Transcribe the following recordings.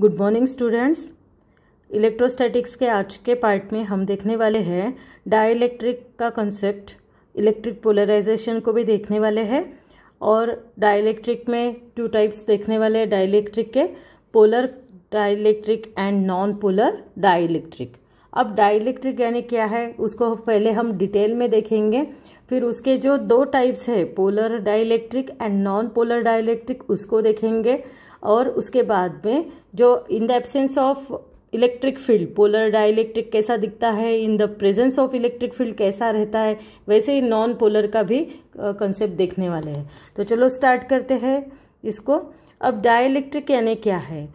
Good morning students electrostatics के आज के पार्ट में हम देखने वाले हैं डाइलेक्ट्रिक का कंसेप्ट इलेक्ट्रिक पोलराइजेशन को भी देखने वाले हैं और डाइलेक्ट्रिक में टू टाइप्स देखने वाले हैं डाइलेक्ट्रिक के polar dielectric and non polar dielectric अब डाइलेक्ट्रिक यानी क्या है उसको पहले हम डिटेल में देखेंगे फिर उसके जो दो टाइप्स है polar dielectric and non polar dielectric उसको देखेंगे और उसके बाद में जो in the absence of electric field polar dielectric कैसा दिखता है in the presence of electric field कैसा रहता है वैसे ही नॉन पोलर का भी कंसेप्ट देखने वाले हैं तो चलो स्टार्ट करते हैं इसको अब डाइलेक्ट्रिक यानी क्या है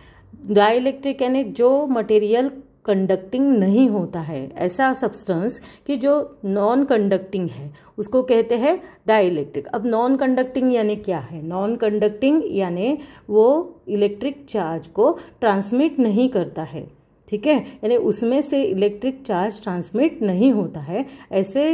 डाइलेक्ट्रिक यानी जो मटेरियल कंडक्टिंग नहीं होता है ऐसा सब्सटेंस कि जो नॉन कंडक्टिंग है उसको कहते हैं डाइलेक्ट्रिक अब नॉन कंडक्टिंग यानी क्या है नॉन कंडक्टिंग यानी वो इलेक्ट्रिक चार्ज को ट्रांसमिट नहीं करता है ठीक है यानी उसमें से इलेक्ट्रिक चार्ज ट्रांसमिट नहीं होता है ऐसे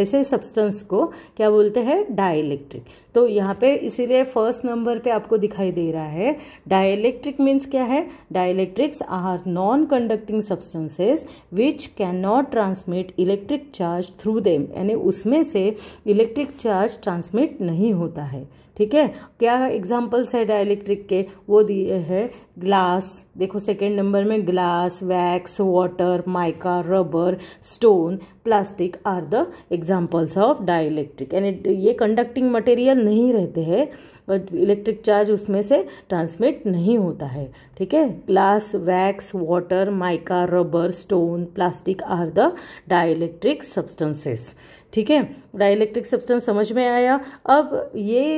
ऐसे सब्सटेंस को क्या बोलते हैं डाइलेक्ट्रिक तो यहाँ पे इसीलिए फर्स्ट नंबर पे आपको दिखाई दे रहा है डाइलेक्ट्रिक मीन्स क्या है dielectrics are non conducting substances which can not transmit electric charge through them यानी उसमें से इलेक्ट्रिक चार्ज ट्रांसमिट नहीं होता है ठीक है क्या एग्जाम्पल्स है डायलैक्ट्रिक के वो दिए है ग्लास देखो सेकेंड नंबर में glass wax water mica rubber stone plastic are the examples of dielectric यानी ये कंडक्टिंग मटेरियल नहीं रहते हैं बट इलेक्ट्रिक चार्ज उसमें से ट्रांसमिट नहीं होता है ठीक है glass wax water mica rubber stone plastic are the dielectric substances ठीक है डाइलेक्ट्रिक सब्सटेंस समझ में आया अब ये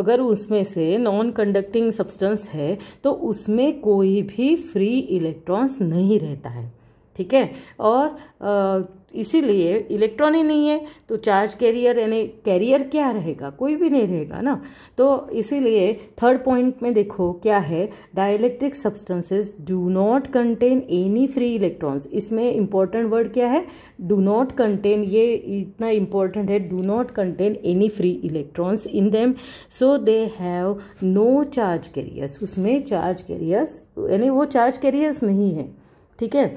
अगर उसमें से नॉन कंडक्टिंग सब्सटेंस है तो उसमें कोई भी फ्री इलेक्ट्रॉन्स नहीं रहता है ठीक है और इसीलिए इलेक्ट्रॉन ही नहीं है तो चार्ज कैरियर यानी कैरियर क्या रहेगा कोई भी नहीं रहेगा ना तो इसीलिए थर्ड पॉइंट में देखो क्या है dielectric substances do not contain any free electrons इसमें इम्पॉर्टेंट वर्ड क्या है डू नॉट कंटेन ये इतना इम्पॉर्टेंट है do not contain any free electrons in them so they have no charge carriers उसमें चार्ज कैरियर्स यानी वो चार्ज कैरियर्स नहीं है ठीक है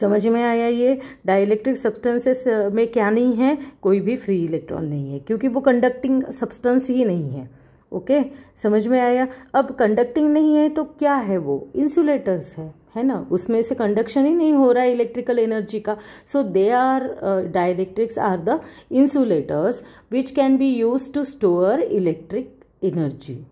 समझ में आया ये डाइलेक्ट्रिक सब्सटेंसेस uh, में क्या नहीं है कोई भी फ्री इलेक्ट्रॉन नहीं है क्योंकि वो कंडक्टिंग सब्सटेंस ही नहीं है ओके समझ में आया अब कंडक्टिंग नहीं है तो क्या है वो इंसुलेटर्स है है ना उसमें से कंडक्शन ही नहीं हो रहा है इलेक्ट्रिकल एनर्जी का so they are dielectrics are the insulators which can be use to store electric energy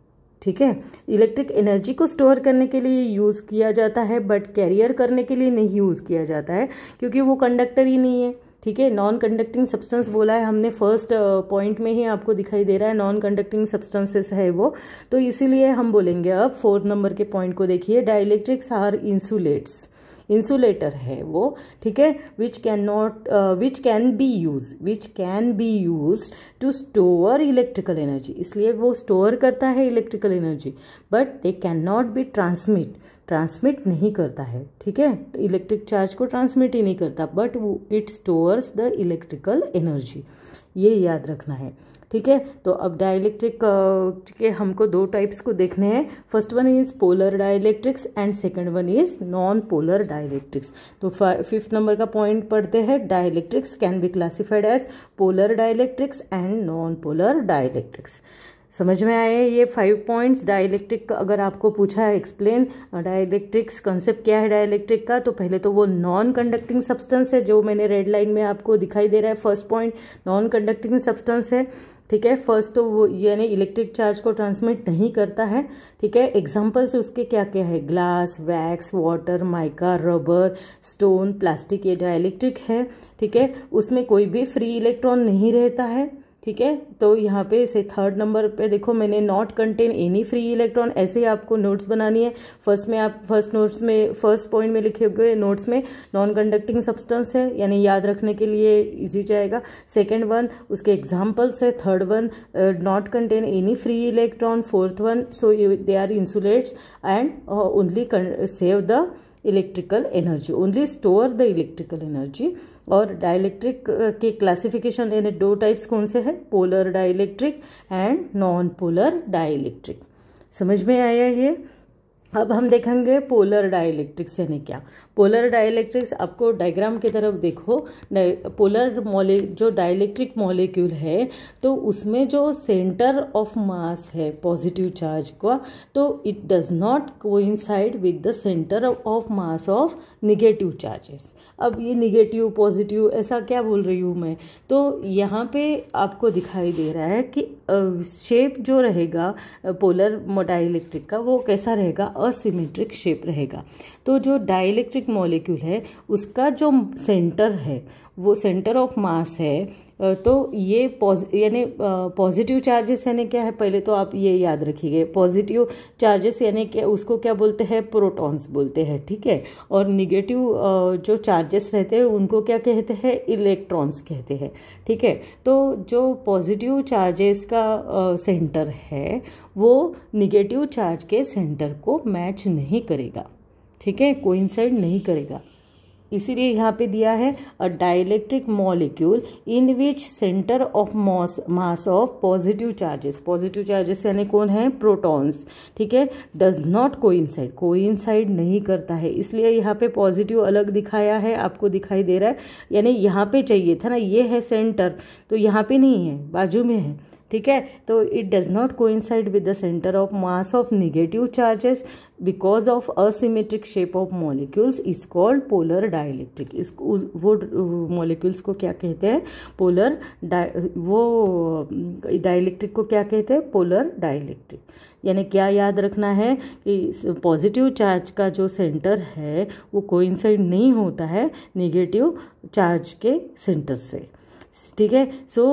ठीक है इलेक्ट्रिक एनर्जी को स्टोर करने के लिए यूज़ किया जाता है बट कैरियर करने के लिए नहीं यूज़ किया जाता है क्योंकि वो कंडक्टर ही नहीं है ठीक है नॉन कंडक्टिंग सब्सटेंस बोला है हमने फर्स्ट पॉइंट uh, में ही आपको दिखाई दे रहा है नॉन कंडक्टिंग सब्सटेंसेस है वो तो इसीलिए हम बोलेंगे अब फोर्थ नंबर के पॉइंट को देखिए डाइलेक्ट्रिक्स आर इंसुलेट्स इंसुलेटर है वो ठीक है which can not which can be use which can be use to store electrical energy इसलिए वो स्टोर करता है electrical energy but they can not be transmit transmit नहीं करता है ठीक है इलेक्ट्रिक चार्ज को ट्रांसमिट ही नहीं करता but it stores the electrical energy ये याद रखना है ठीक है तो अब डाइलेक्ट्रिक के हमको दो टाइप्स को देखने हैं first one is polar dielectrics and second one is non polar dielectrics तो फिफ्थ नंबर का पॉइंट पढ़ते हैं dielectrics can be classified as polar dielectrics and non polar dielectrics समझ में आए ये फाइव पॉइंट्स डाइलेक्ट्रिक अगर आपको पूछा है एक्सप्लेन डाइलेक्ट्रिक्स कंसेप्ट क्या है डाइलेक्ट्रिक का तो पहले तो वो नॉन कंडक्टिंग सब्सटेंस है जो मैंने रेड लाइन में आपको दिखाई दे रहा है first point non conducting substance है ठीक है फर्स्ट तो वो यानी इलेक्ट्रिक चार्ज को ट्रांसमिट नहीं करता है ठीक है एग्जाम्पल्स उसके क्या क्या है glass wax water mica rubber stone plastic ये डाइलेक्ट्रिक है ठीक है उसमें कोई भी फ्री इलेक्ट्रॉन नहीं रहता है ठीक है तो यहाँ पे इसे थर्ड नंबर पे देखो मैंने not contain any free electron ऐसे ही आपको नोट्स बनानी है फर्स्ट में आप फर्स्ट नोट्स में फर्स्ट पॉइंट में लिखे हुए नोट्स में नॉन कंडक्टिंग सब्सटेंस है यानी याद रखने के लिए इजी जाएगा सेकेंड वन उसके एग्जाम्पल्स है third one not contain any free electron fourth one so they are insulates and only save the electrical energy only store the electrical energy और डाइलेक्ट्रिक uh, के क्लासिफिकेशन यानी दो types कौन से हैं polar dielectric and non polar dielectric समझ में आया ये अब हम देखेंगे पोलर डाइलेक्ट्रिक्स यानी क्या पोलर डाइलेक्ट्रिक्स आपको डायग्राम की तरफ देखो पोलर मॉले जो डाइलेक्ट्रिक मॉलिक्यूल है तो उसमें जो सेंटर ऑफ मास है पॉजिटिव चार्ज का तो it does not coincide with the centre of mass of negative charges अब ये निगेटिव पॉजिटिव ऐसा क्या बोल रही हूँ मैं तो यहाँ पे आपको दिखाई दे रहा है कि शेप जो रहेगा पोलर डाइलेक्ट्रिक का वो कैसा रहेगा असीमेट्रिक शेप रहेगा तो जो डाइलेक्ट्रिक मॉलिक्यूल है उसका जो सेंटर है वो सेंटर ऑफ मास है तो ये पॉज यानी पॉजिटिव चार्जेस यानी क्या है पहले तो आप ये याद रखिए पॉजिटिव चार्जेस यानी क्या उसको क्या बोलते हैं प्रोटॉन्स बोलते हैं ठीक है और निगेटिव जो चार्जेस रहते हैं उनको क्या कहते हैं इलेक्ट्रॉन्स कहते हैं ठीक है तो जो पॉजिटिव चार्जेस का सेंटर है वो निगेटिव चार्ज के सेंटर को मैच नहीं करेगा ठीक है कोइंसाइड नहीं करेगा इसीलिए यहाँ पे दिया है a dielectric molecule in which centre of mass mass of positive charges positive charges यानी कौन है प्रोटॉन्स ठीक है डज नॉट कोइंसाइड कोइंसाइड नहीं करता है इसलिए यहाँ पे पॉजिटिव अलग दिखाया है आपको दिखाई दे रहा है यानी यहाँ पे चाहिए था ना ये है सेंटर तो यहाँ पे नहीं है बाजू में है ठीक है तो it does not coincide with the centre of mass of negative charges because of asymmetric shape of molecules is called polar dielectric इस वो मॉलिक्यूल्स को क्या कहते हैं पोलर डाइ वो डाइलेक्ट्रिक को क्या कहते हैं पोलर डाइलेक्ट्रिक यानी क्या याद रखना है कि पॉजिटिव चार्ज का जो सेंटर है वो कोइंसाइड नहीं होता है निगेटिव चार्ज के सेंटर से ठीक है so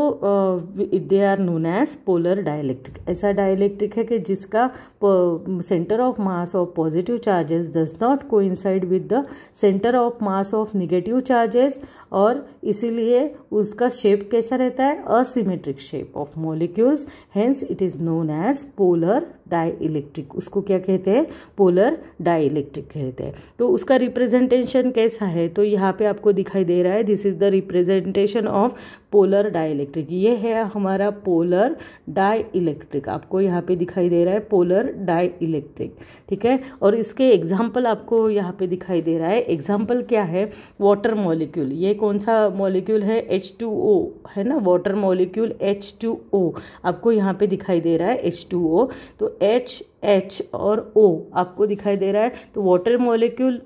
they are known as polar dielectric ऐसा डायलैक्ट्रिक है कि जिसका Uh, center of mass of positive charges does not coincide with the center of mass of negative charges और इसीलिए उसका शेप कैसा रहता है asymmetric shape of molecules hence it is known as polar dielectric उसको क्या कहते हैं पोलर डाईइलेक्ट्रिक कहते हैं तो उसका रिप्रेजेंटेशन कैसा है तो यहाँ पे आपको दिखाई दे रहा है this is the representation of polar dielectric ये है हमारा पोलर डाइलेक्ट्रिक आपको यहाँ पे दिखाई दे रहा है पोलर डाइलेक्ट्रिक ठीक है और इसके एग्जाम्पल आपको यहाँ पे दिखाई दे रहा है एग्जाम्पल क्या है वाटर मॉलिक्यूल ये कौन सा मॉलिक्यूल है एच टू ओ है ना water molecule H two O आपको यहाँ पे दिखाई दे रहा है एच टू ओ तो एच एच और ओ आपको दिखाई दे रहा है तो वाटर मॉलिक्यूल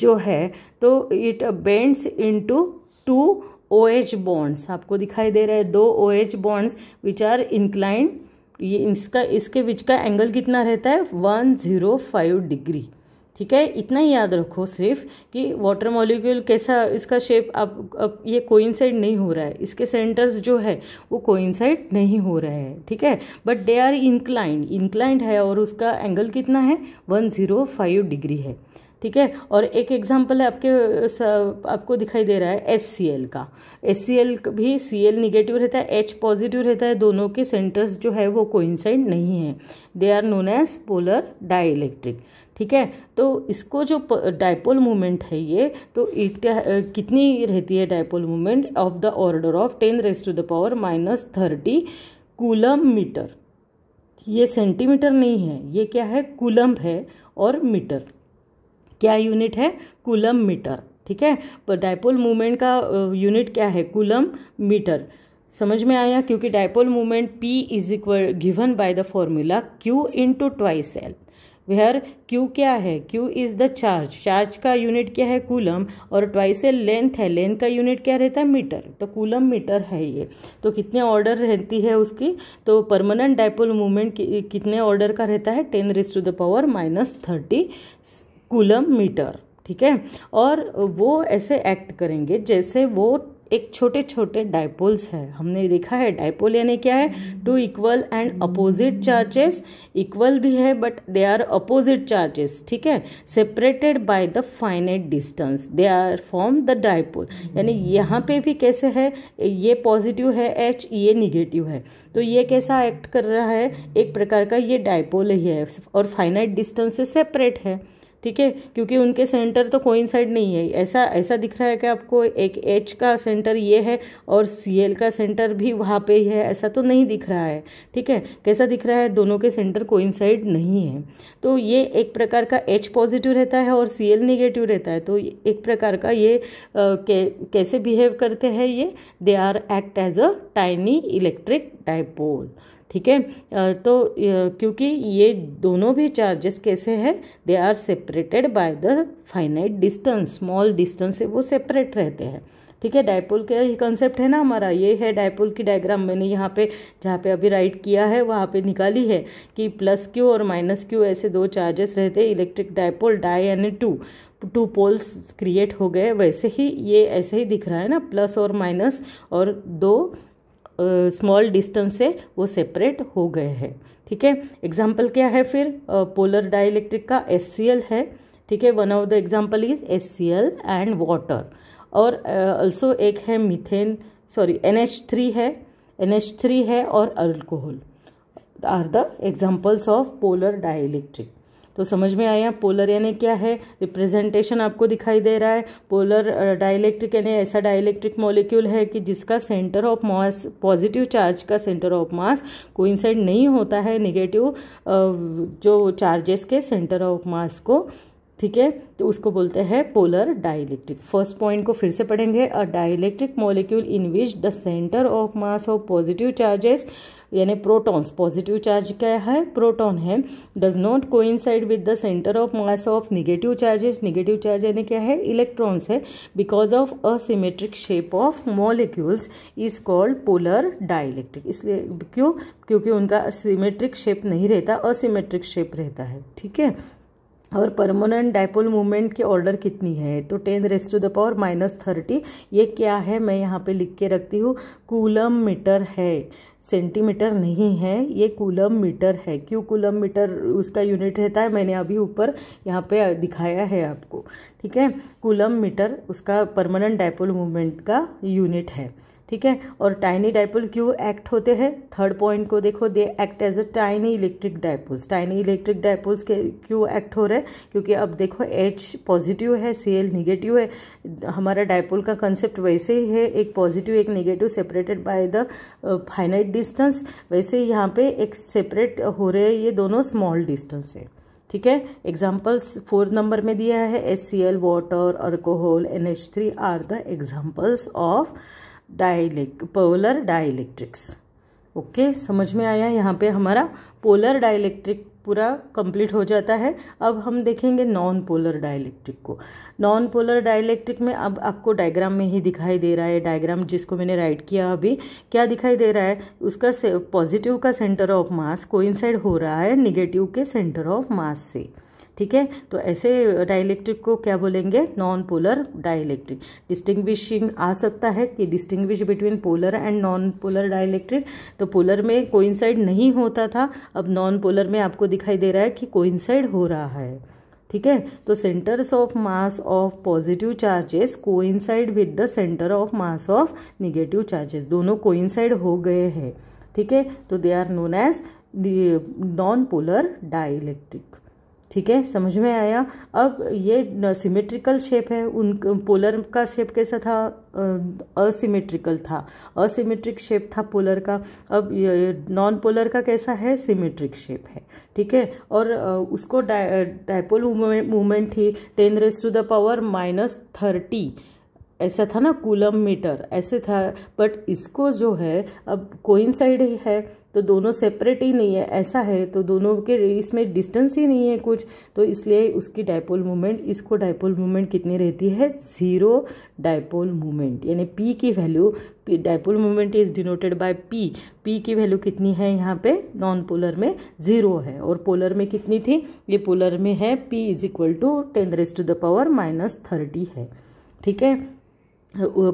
जो है तो it bends into two O H bonds आपको दिखाई दे रहा है दो O H bonds which are inclined ये इसका इसके बीच का एंगल कितना रहता है वन ज़ीरो फाइव डिग्री ठीक है इतना ही याद रखो सिर्फ कि वाटर मॉलिक्यूल कैसा इसका शेप अब अब ये कोइंसाइड नहीं हो रहा है इसके सेंटर्स जो है वो कोइंसाइड नहीं हो रहा है ठीक है but they are inclined inclined है और उसका एंगल कितना है वन ज़ीरो फाइव डिग्री है ठीक है और एक एग्जाम्पल है आपके आपको दिखाई दे रहा है एस सी एल का एस सी एल भी सी एल निगेटिव रहता है एच पॉजिटिव रहता है दोनों के सेंटर्स जो है वो कोइंसाइड नहीं है they are known as polar dielectric ठीक है तो इसको जो डायपोल मूवमेंट है ये तो इट कितनी रहती है dipole movement of the order of ten raise to the power minus thirty coulomb metre ये सेंटीमीटर नहीं है ये क्या है कूलम्ब है और मीटर क्या यूनिट है कुलम मीटर ठीक है डायपोल मूवमेंट का यूनिट क्या है कुलम मीटर समझ में आया क्योंकि dipole movement P is equal given by the formula Q into twice L where Q क्या है Q is the charge charge का यूनिट क्या है कूलम और ट्वाइस एल लेंथ है लेंथ का यूनिट क्या रहता है मीटर तो कूलम मीटर है ये तो कितने ऑर्डर रहती है उसकी तो परमानेंट डायपोल मूवमेंट कितने ऑर्डर का रहता है ten raise to the power minus thirty coulomb metre ठीक है और वो ऐसे एक्ट करेंगे जैसे वो एक छोटे छोटे डायपोल्स है हमने देखा है डायपोल यानी क्या है two equal and opposite charges equal भी है but they are opposite charges ठीक है separated by the finite distance they are form the dipole यानी यहाँ पे भी कैसे है ये पॉजिटिव है एच ये निगेटिव है तो ये कैसा एक्ट कर रहा है एक प्रकार का ये डायपोल ही है और फाइनाइट डिस्टेंस से सेपरेट है ठीक है क्योंकि उनके सेंटर तो कोइंसाइड नहीं है ऐसा ऐसा दिख रहा है कि आपको एक एच का सेंटर ये है और सी एल का सेंटर भी वहाँ पे है ऐसा तो नहीं दिख रहा है ठीक है कैसा दिख रहा है दोनों के सेंटर कोइंसाइड नहीं है तो ये एक प्रकार का एच पॉजिटिव रहता है और सी एल निगेटिव रहता है तो एक प्रकार का ये कैसे बिहेव करते हैं ये they are act as a tiny electric dipole ठीक है तो क्योंकि ये दोनों भी चार्जेस कैसे हैं they are separated by the finite distance small distance से वो सेपरेट रहते हैं ठीक है डायपोल का ही कंसेप्ट है ना हमारा ये है डायपोल की डायग्राम मैंने यहाँ पे जहाँ पे अभी राइट किया है वहाँ पे निकाली है कि प्लस क्यू और माइनस क्यू ऐसे दो चार्जेस रहते हैं इलेक्ट्रिक डायपोल डाई यानी टू टू पोल्स क्रिएट हो गए वैसे ही ये ऐसे ही दिख रहा है ना प्लस और माइनस और दो स्मॉल डिस्टेंस से वो सेपरेट हो गए हैं ठीक है एग्जाम्पल क्या है फिर पोलर डाइलेक्ट्रिक का एस है ठीक है one of the example is S and water और ऑल्सो uh, एक है मिथेन सॉरी एन है एन है और alcohol are the examples of polar dielectric तो समझ में आया पोलर यानी क्या है रिप्रेजेंटेशन आपको दिखाई दे रहा है पोलर डायलैक्ट्रिक यानी ऐसा डायलैक्ट्रिक मॉलिक्यूल है कि जिसका centre of mass positive charge का सेंटर ऑफ मास कोइंसाइड नहीं होता है निगेटिव जो चार्जेस के सेंटर ऑफ मास को ठीक है तो उसको बोलते हैं पोलर डाइलेक्ट्रिक फर्स्ट पॉइंट को फिर से पढ़ेंगे a dielectric molecule in which the centre of mass of positive charges यानी प्रोटॉन्स पॉजिटिव चार्ज क्या है प्रोटॉन है does not coincide with the centre of mass of negative charges negative charge यानी क्या है इलेक्ट्रॉन्स है because of asymmetric shape of molecules is called polar dielectric इसलिए क्यों क्योंकि उनका सिमेट्रिक शेप नहीं रहता असीमेट्रिक शेप रहता है ठीक है और परमानेंट डायपोल मूवमेंट के ऑर्डर कितनी है तो ten raise to the power minus thirty ये क्या है मैं यहाँ पे लिख के रखती हूँ कूलम मीटर है सेंटीमीटर नहीं है ये कूलम मीटर है क्यों कूलम मीटर उसका यूनिट रहता है मैंने अभी ऊपर यहाँ पे दिखाया है आपको ठीक है कूलम मीटर उसका परमानेंट डायपोल मूवमेंट का यूनिट है ठीक है और टाइनी डायपोल क्यों एक्ट होते हैं थर्ड पॉइंट को देखो they act as a tiny electric dipoles tiny electric dipoles के क्यों एक्ट हो रहे हैं क्योंकि अब देखो एच पॉजिटिव है सी एल निगेटिव है हमारा डायपोल का कंसेप्ट वैसे ही है एक पॉजिटिव एक negative separated by the finite distance वैसे ही यहाँ पे एक सेपरेट हो रहे ये दोनों स्मॉल डिस्टेंस है ठीक है एग्जाम्पल्स फोर्थ नंबर में दिया है S C L water alcohol N H three are the examples of डाइलेक पोलर डायलैक्ट्रिक्स ओके समझ में आया यहाँ पे हमारा पोलर डायलैक्ट्रिक पूरा कंप्लीट हो जाता है अब हम देखेंगे नॉन पोलर डायलैक्ट्रिक को नॉन पोलर डायलैक्ट्रिक में अब आपको डायग्राम में ही दिखाई दे रहा है डायग्राम जिसको मैंने राइट किया अभी क्या दिखाई दे रहा है उसका पॉजिटिव का सेंटर ऑफ मास कोइंसाइड हो रहा है निगेटिव के सेंटर ऑफ मास से ठीक है तो ऐसे डाइलेक्ट्रिक को क्या बोलेंगे नॉन पोलर डाइलेक्ट्रिक डिस्टिंग्विशिंग आ सकता है कि distinguish between polar and non polar dielectric तो पोलर में कोइंसाइड नहीं होता था अब नॉन पोलर में आपको दिखाई दे रहा है कि कोइंसाइड हो रहा है ठीक है तो centres of mass of positive charges coincide with the centre of mass of negative charges दोनों कोइंसाइड हो गए हैं ठीक है तो they are known as non polar dielectric ठीक है समझ में आया अब ये सिमेट्रिकल शेप है उन पोलर का शेप कैसा था असिमेट्रिकल था असिमेट्रिक शेप था पोलर का अब नॉन पोलर का कैसा है सिमेट्रिक शेप है ठीक है और उसको डाइपोल मूवमेंट थी ten raise to the power minus thirty ऐसा था ना कूलम मीटर ऐसे था बट इसको जो है अब ही है तो दोनों सेपरेट ही नहीं है ऐसा है तो दोनों के इसमें डिस्टेंस ही नहीं है कुछ तो इसलिए उसकी डायपोल मूवमेंट इसको डायपोल मूवमेंट कितनी रहती है ज़ीरो डायपोल मूवमेंट यानी पी की value dipole movement is denoted by P P की वैल्यू कितनी है यहाँ पे नॉन पोलर में जीरो है और पोलर में कितनी थी ये पोलर में है P is equal to ten raise to the power minus thirty है ठीक है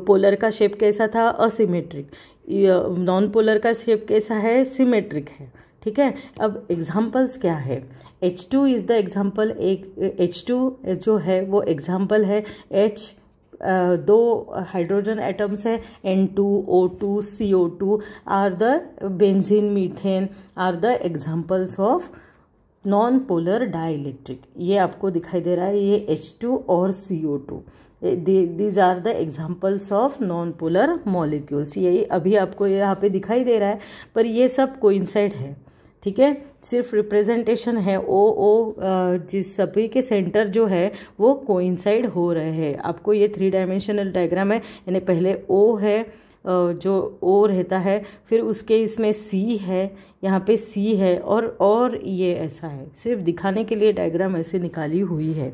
पोलर का शेप कैसा था असीमेट्रिक नॉन पोलर का शेप कैसा है सिमेट्रिक है ठीक है अब एग्जाम्पल्स क्या है H two is the example एक एच टू जो है वो एग्जाम्पल है एच दो हाइड्रोजन एटम्स हैं N two O two C O two are the benzene methane are the examples of non polar dielectric ये आपको दिखाई दे रहा है ये एच टू और C O two these are the examples of non polar molecules ये अभी आपको यहाँ पे दिखाई दे रहा है पर ये सब कोइंसाइड है ठीक है सिर्फ रिप्रेजेंटेशन है ओ ओ जिस सभी के सेंटर जो है वो कोइंसाइड हो रहे हैं आपको ये थ्री डायमेंशनल डायग्राम है यानी पहले ओ है जो ओ रहता है फिर उसके इसमें सी है यहाँ पे सी है और और ये ऐसा है सिर्फ दिखाने के लिए डायग्राम ऐसे निकाली हुई है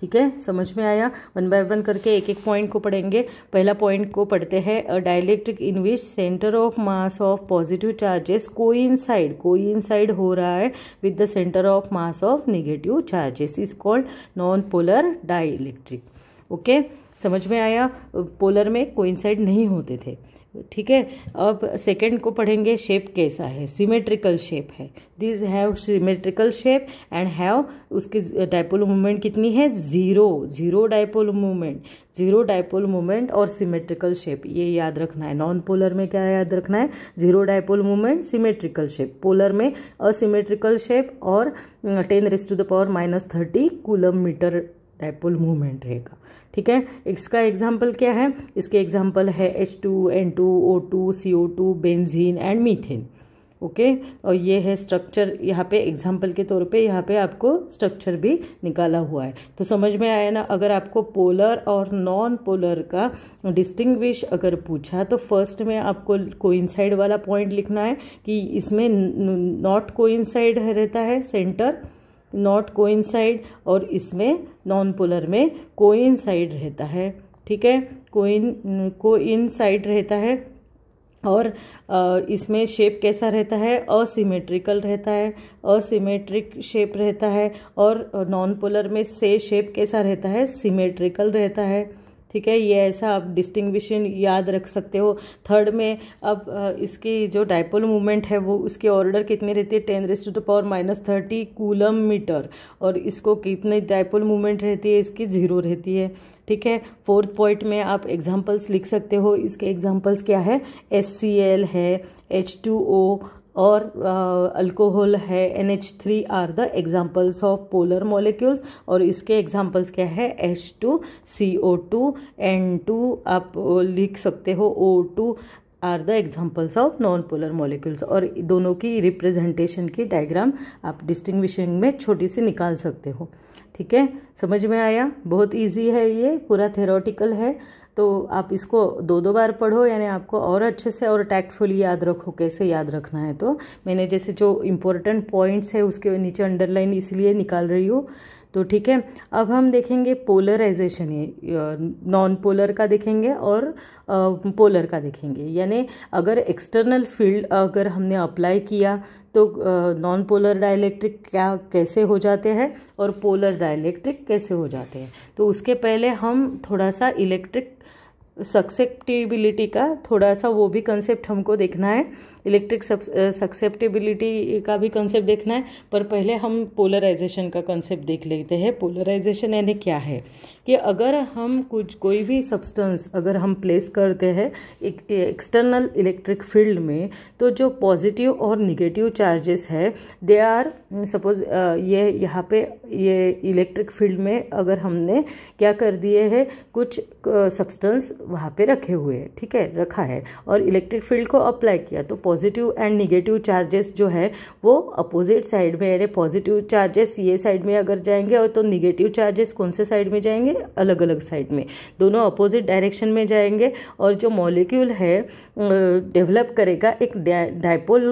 ठीक है समझ में आया वन बाय वन करके एक एक पॉइंट को पढ़ेंगे पहला पॉइंट को पढ़ते हैं dielectric in which centre of mass of positive charges कोई इनसाइड इन साइड हो रहा है with the centre of mass of negative charges is called non polar di okay समझ में आया पोलर में कोइंसाइड नहीं होते थे ठीक है अब सेकेंड को पढ़ेंगे शेप कैसा है सिमेट्रिकल शेप है this have symmetrical shape and have उसकी डायपोल मूवमेंट कितनी है zero zero dipole movement zero dipole movement और सिमेट्रिकल शेप ये याद रखना है नॉन पोलर में क्या याद रखना है zero dipole movement symmetrical shape polar में असिमेट्रिकल शेप और ten raise to the power minus thirty coulomb metre dipole movement रहेगा ठीक है इसका एग्जाम्पल क्या है इसके एग्जाम्पल है H two N two O two C O two benzene and methane okay और ये है स्ट्रक्चर यहाँ पे एग्जाम्पल के तौर पे यहाँ पे आपको स्ट्रक्चर भी निकाला हुआ है तो समझ में आया ना अगर आपको पोलर और नॉन पोलर का डिस्टिंग्विश अगर पूछा तो फर्स्ट में आपको कोइंसाइड वाला पॉइंट लिखना है कि इसमें नॉट कोइंसाइड रहता है सेंटर नॉट कोइंसाइड और इसमें नॉन पोलर में कोइंसाइड रहता है ठीक है कोइन कोइंसाइड रहता है और इसमें शेप कैसा रहता है असिमेट्रिकल रहता है असिमेट्रिक शेप रहता है और नॉन पोलर में से शेप कैसा रहता है सिमेट्रिकल रहता है ठीक है ये ऐसा आप डिस्टिंग्विशन याद रख सकते हो थर्ड में अब इसकी जो डायपोल मूवमेंट है वो उसके ऑर्डर कितनी रहती है ten raise to the power minus thirty coulomb metre और इसको कितने डायपोल मूवमेंट रहती है इसकी ज़ीरो रहती है ठीक है फोर्थ पॉइंट में आप एग्जांपल्स लिख सकते हो इसके एग्जांपल्स क्या है एस है एच टू ओ और अल्कोहल uh, है N H three are the examples of polar molecules और इसके एग्जाम्पल्स क्या है H two C O two N two आप लिख सकते हो O two are the examples of non polar molecules और दोनों की रिप्रेजेंटेशन की डायग्राम आप डिस्टिंग्विशिंग में छोटी सी निकाल सकते हो ठीक है समझ में आया बहुत ईजी है ये पूरा थेरोटिकल है तो आप इसको दो दो बार पढ़ो यानी आपको और अच्छे से और टैक्टफुली याद रखो कैसे याद रखना है तो मैंने जैसे जो इम्पोर्टेंट पॉइंट्स है उसके नीचे अंडरलाइन इसलिए निकाल रही हूँ तो ठीक है अब हम देखेंगे पोलराइजेशन ये नॉन पोलर का देखेंगे और पोलर का देखेंगे यानी अगर एक्सटर्नल फील्ड अगर हमने अप्लाई किया तो नॉन पोलर डायलैक्ट्रिक क्या कैसे हो जाते हैं और पोलर डायलैक्ट्रिक कैसे हो जाते हैं तो उसके पहले हम थोड़ा सा इलेक्ट्रिक सक्सेप्टिबिलिटी का थोड़ा सा वो भी कंसेप्ट हमको देखना है इलेक्ट्रिक सक्सेप्टेबिलिटी uh, का भी कंसेप्ट देखना है पर पहले हम पोलराइजेशन का कंसेप्ट देख लेते हैं पोलराइजेशन यानी क्या है कि अगर हम कुछ कोई भी सब्सटेंस अगर हम प्लेस करते हैं एक एक्सटर्नल इलेक्ट्रिक फील्ड में तो जो पॉजिटिव और निगेटिव चार्जेस है दे आर सपोज ये यहाँ पे ये इलेक्ट्रिक फील्ड में अगर हमने क्या कर दिए है कुछ सब्सटेंस uh, वहाँ पे रखे हुए हैं ठीक है रखा है और इलेक्ट्रिक फील्ड को अप्लाई किया तो पॉजिटिव एंड निगेटिव चार्जेस जो है वो अपोजिट साइड में यानी पॉजिटिव चार्जेस ये साइड में अगर जाएंगे और तो निगेटिव चार्जेस कौन से साइड में जाएंगे अलग अलग साइड में दोनों अपोजिट डायरेक्शन में जाएंगे और जो मॉलिक्यूल है डेवलप करेगा एक डायपोल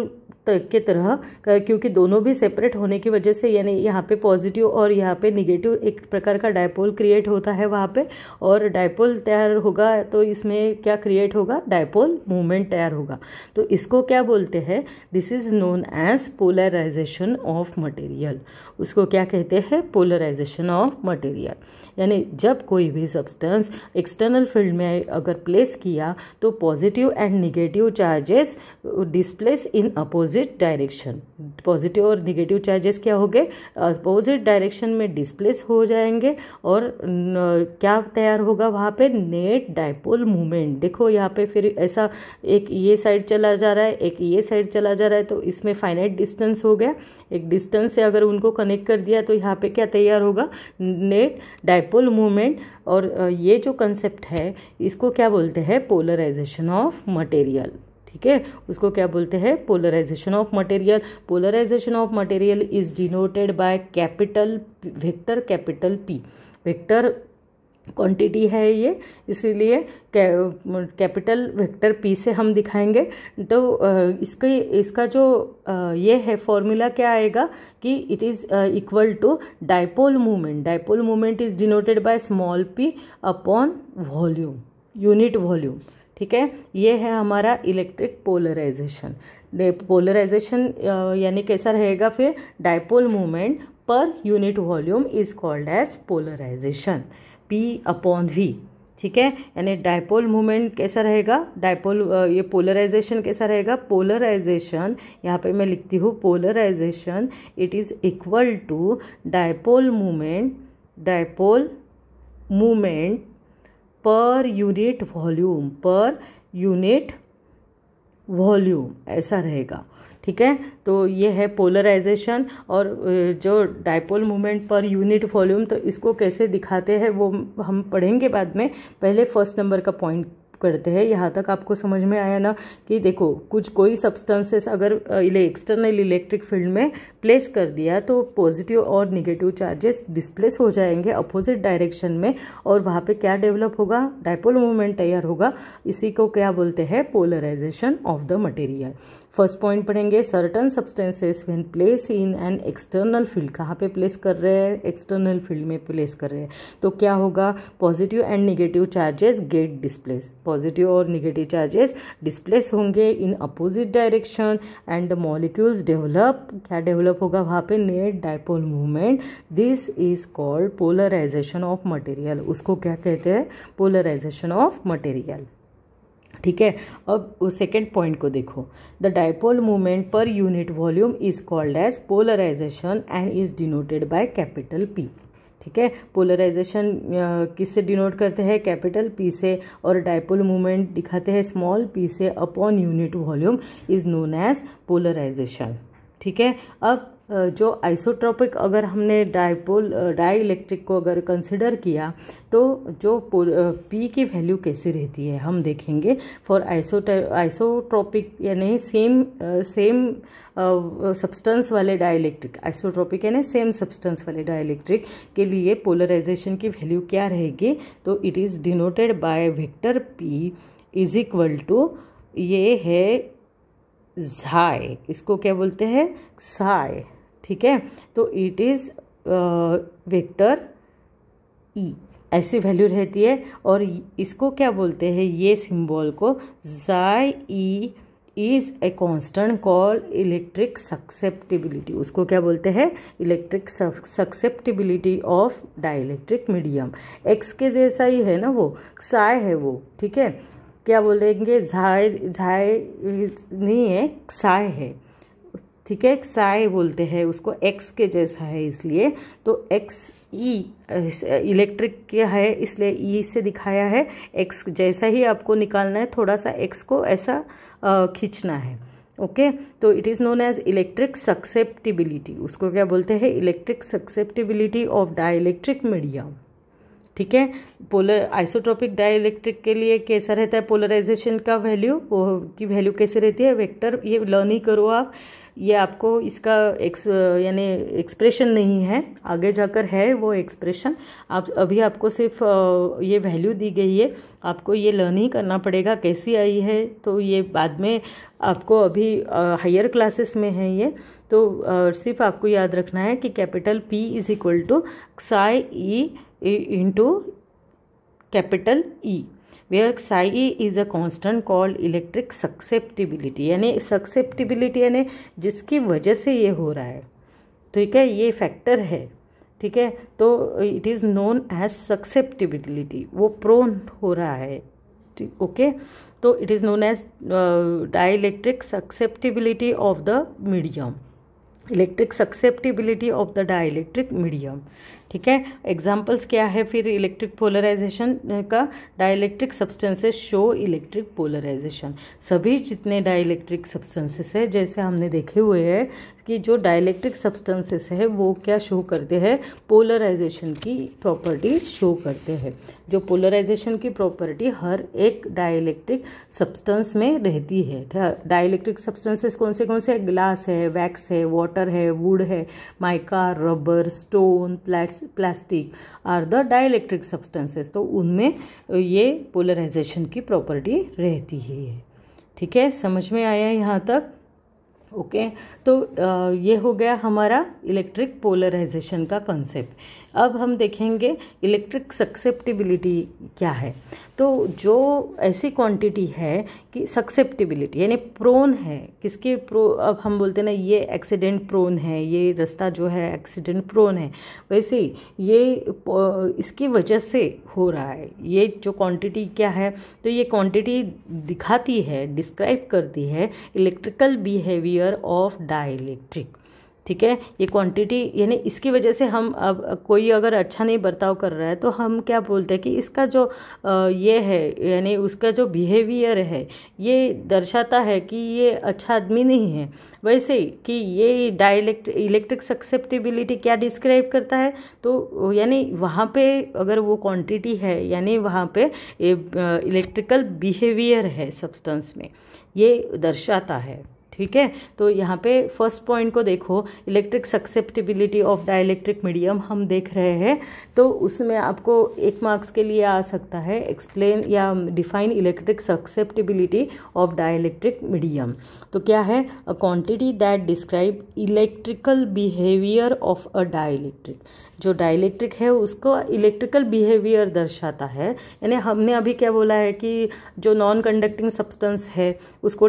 के तरह क्योंकि दोनों भी सेपरेट होने की वजह से यानी यहाँ पे पॉजिटिव और यहाँ पे निगेटिव एक प्रकार का डायपोल क्रिएट होता है वहाँ पे और डायपोल तैयार होगा तो इसमें क्या क्रिएट होगा डायपोल मूवमेंट तैयार होगा तो इसको क्या बोलते हैं this is known as polarisation of material उसको क्या कहते हैं पोलराइजेशन ऑफ मटेरियल यानी जब कोई भी सब्सटेंस एक्सटर्नल फील्ड में अगर प्लेस किया तो positive and negative charges displace in opposite direction positive और निगेटिव चार्जेस क्या हो गए अपोजिट डायरेक्शन में डिस्प्लेस हो जाएंगे और क्या तैयार होगा वहाँ पे नेट डायपोल मूवमेंट देखो यहाँ पे फिर ऐसा एक ये साइड चला जा रहा है एक ये साइड चला जा रहा है तो इसमें फाइनाइट डिस्टेंस हो गया एक डिस्टेंस से अगर उनको कनेक्ट कर दिया तो यहाँ पे क्या तैयार होगा नेट डायपोल मूवमेंट और ये जो कंसेप्ट है इसको क्या बोलते हैं पोलराइजेशन ऑफ मटेरियल ठीक है उसको क्या बोलते हैं polarisation of material polarisation of material is denoted by capital vector capital P vector quantity है ये इसीलिए कैपिटल वेक्टर पी से हम दिखाएंगे तो इसके इसका जो ये है फॉर्मूला क्या आएगा कि it is equal to dipole movement dipole movement is denoted by small P upon volume unit volume ठीक है ये है हमारा इलेक्ट्रिक पोलराइजेशन पोलराइजेशन यानी कैसा रहेगा फिर dipole movement per unit volume is called as polarisation P upon V ठीक है यानी डायपोल मूवमेंट कैसा रहेगा डायपोल ये पोलराइजेशन कैसा रहेगा पोलराइजेशन यहाँ पे मैं लिखती हूँ polarisation it is equal to dipole movement dipole movement per unit volume per unit volume ऐसा रहेगा ठीक है तो ये है पोलराइजेशन और जो dipole moment per unit volume तो इसको कैसे दिखाते हैं वो हम पढ़ेंगे बाद में पहले फर्स्ट नंबर का पॉइंट करते हैं यहाँ तक आपको समझ में आया ना कि देखो कुछ कोई सब्सटेंसेस अगर एक्सटर्नल इलेक्ट्रिक फील्ड में प्लेस कर दिया तो पॉजिटिव और निगेटिव चार्जेस डिस्प्लेस हो जाएंगे अपोजिट डायरेक्शन में और वहाँ पे क्या डेवलप होगा डायपोल मूवमेंट तैयार होगा इसी को क्या बोलते हैं polarisation of the material first point पढ़ेंगे certain substances when place in an external field कहाँ पे प्लेस कर रहे हैं एक्सटर्नल फील्ड में प्लेस कर रहे हैं तो क्या होगा positive and negative charges get displace positive और निगेटिव चार्जेस डिस्प्लेस होंगे in opposite direction and molecules develop क्या डेवलप डेवलप होगा वहाँ पे net dipole movement this is called polarisation of material उसको क्या कहते हैं पोलराइजेशन ऑफ मटेरियल ठीक है अब सेकेंड पॉइंट को देखो the dipole movement per unit volume is called as polarisation and is denoted by capital P ठीक है पोलराइजेशन किससे डिनोट करते हैं कैपिटल पी से और डायपोल मूवमेंट दिखाते हैं स्मॉल पी से upon unit volume is known as polarisation ठीक है अब जो आइसोट्रॉपिक अगर हमने डायपोल डाई इलेक्ट्रिक को अगर कंसिडर किया तो जो पी की वैल्यू कैसे रहती है हम देखेंगे फॉर आइसोट आइसोट्रॉपिक यानी सेम सेम सब्सटेंस वाले डाइलेक्ट्रिक आइसोट्रॉपिक यानी सेम सब्सटेंस वाले डाइलेक्ट्रिक के लिए पोलराइजेशन की वैल्यू क्या रहेगी तो it is denoted by vector P is equal to ये है झाए इसको क्या बोलते हैं साय ठीक है तो इट इज़ वेक्टर ई ऐसी वैल्यू रहती है और इसको क्या बोलते हैं ये सिंबल को जाय E is a constant call electric susceptibility उसको क्या बोलते हैं electric susceptibility of dielectric medium X के जैसा ही है ना वो साय है वो ठीक है क्या बोलेंगे झाय झाय नहीं है साय है ठीक है साय बोलते हैं उसको एक्स के जैसा है इसलिए तो एक्स ई इलेक्ट्रिक के है इसलिए ई e से दिखाया है एक्स जैसा ही आपको निकालना है थोड़ा सा एक्स को ऐसा खींचना है ओके तो it is known as electric susceptibility उसको क्या बोलते हैं electric susceptibility of dielectric medium ठीक है पोलर आइसोट्रॉपिक डायलेक्ट्रिक के लिए कैसा रहता है पोलराइजेशन का वैल्यू वो की वैल्यू कैसे रहती है वेक्टर ये लर्न ही करो आप ये आपको इसका एक्स यानी एक्सप्रेशन नहीं है आगे जाकर है वो एक्सप्रेशन आप अभी आपको सिर्फ ये वैल्यू दी गई है आपको ये लर्न ही करना पड़ेगा कैसी आई है तो ये बाद में आपको अभी हायर क्लासेस में है ये तो सिर्फ आपको याद रखना है कि capital P is equal to psi E E into capital E where psi is a constant called electric susceptibility यानी सक्सेप्टिबिलिटी यानी जिसकी वजह से ये हो रहा है ठीक है ये फैक्टर है ठीक है तो it is known as susceptibility वो प्रोन हो रहा है ओके तो it is known as dielectric susceptibility of the medium electric susceptibility of the dielectric medium ठीक है एग्जाम्पल्स क्या है फिर इलेक्ट्रिक पोलराइजेशन का dielectric substances show electric polarisation सभी जितने डाइलेक्ट्रिक सब्सटेंसेस है जैसे हमने देखे हुए हैं कि जो डायलैक्ट्रिक सब्सटेंसेस है वो क्या शो करते हैं पोलराइजेशन की प्रॉपर्टी शो करते हैं जो पोलराइजेशन की प्रॉपर्टी हर एक डायलैक्ट्रिक सब्सटेंस में रहती है डायलैक्ट्रिक सब्सटेंसेस कौन से कौन से ग्लास है वैक्स है वाटर है वुड है mica rubber stone plastic are the dielectric substances तो उनमें ये पोलराइजेशन की प्रॉपर्टी रहती ही है ठीक है समझ में आया यहाँ तक ओके तो ये हो गया हमारा इलेक्ट्रिक पोलराइजेशन का कॉन्सेप्ट अब हम देखेंगे इलेक्ट्रिक सक्सेप्टिबिलिटी क्या है तो जो ऐसी क्वांटिटी है कि सक्सेप्टेबिलिटी यानी प्रोन है किसके प्रो अब हम बोलते हैं ना ये एक्सीडेंट प्रोन है ये रास्ता जो है एक्सीडेंट प्रोन है वैसे ही ये इसकी वजह से हो रहा है ये जो क्वांटिटी क्या है तो ये क्वांटिटी दिखाती है डिस्क्राइब करती है electrical behaviour of dielectric electric ठीक है ये क्वांटिटी यानी इसकी वजह से हम अब कोई अगर अच्छा नहीं बर्ताव कर रहा है तो हम क्या बोलते हैं कि इसका जो ये है यानी उसका जो बिहेवियर है ये दर्शाता है कि ये अच्छा आदमी नहीं है वैसे कि ये डायलेक्ट इलेक्ट्रिक सक्सेप्टेबिलिटी क्या डिस्क्राइब करता है तो यानी वहाँ पे अगर वो क्वांटिटी है यानी वहाँ पे इलेक्ट्रिकल बिहेवियर है सब्सटेंस में ये दर्शाता है ठीक है तो यहाँ पे फर्स्ट पॉइंट को देखो electric susceptibility of dielectric medium हम देख रहे हैं तो उसमें आपको एक मार्क्स के लिए आ सकता है एक्सप्लेन या define electric susceptibility of dielectric medium तो क्या है a quantity that describe electrical behaviour of a dielectric जो डाइलेक्ट्रिक है उसको इलेक्ट्रिकल बिहेवियर दर्शाता है यानी हमने अभी क्या बोला है कि जो नॉन कंडक्टिंग सब्सटेंस है उसको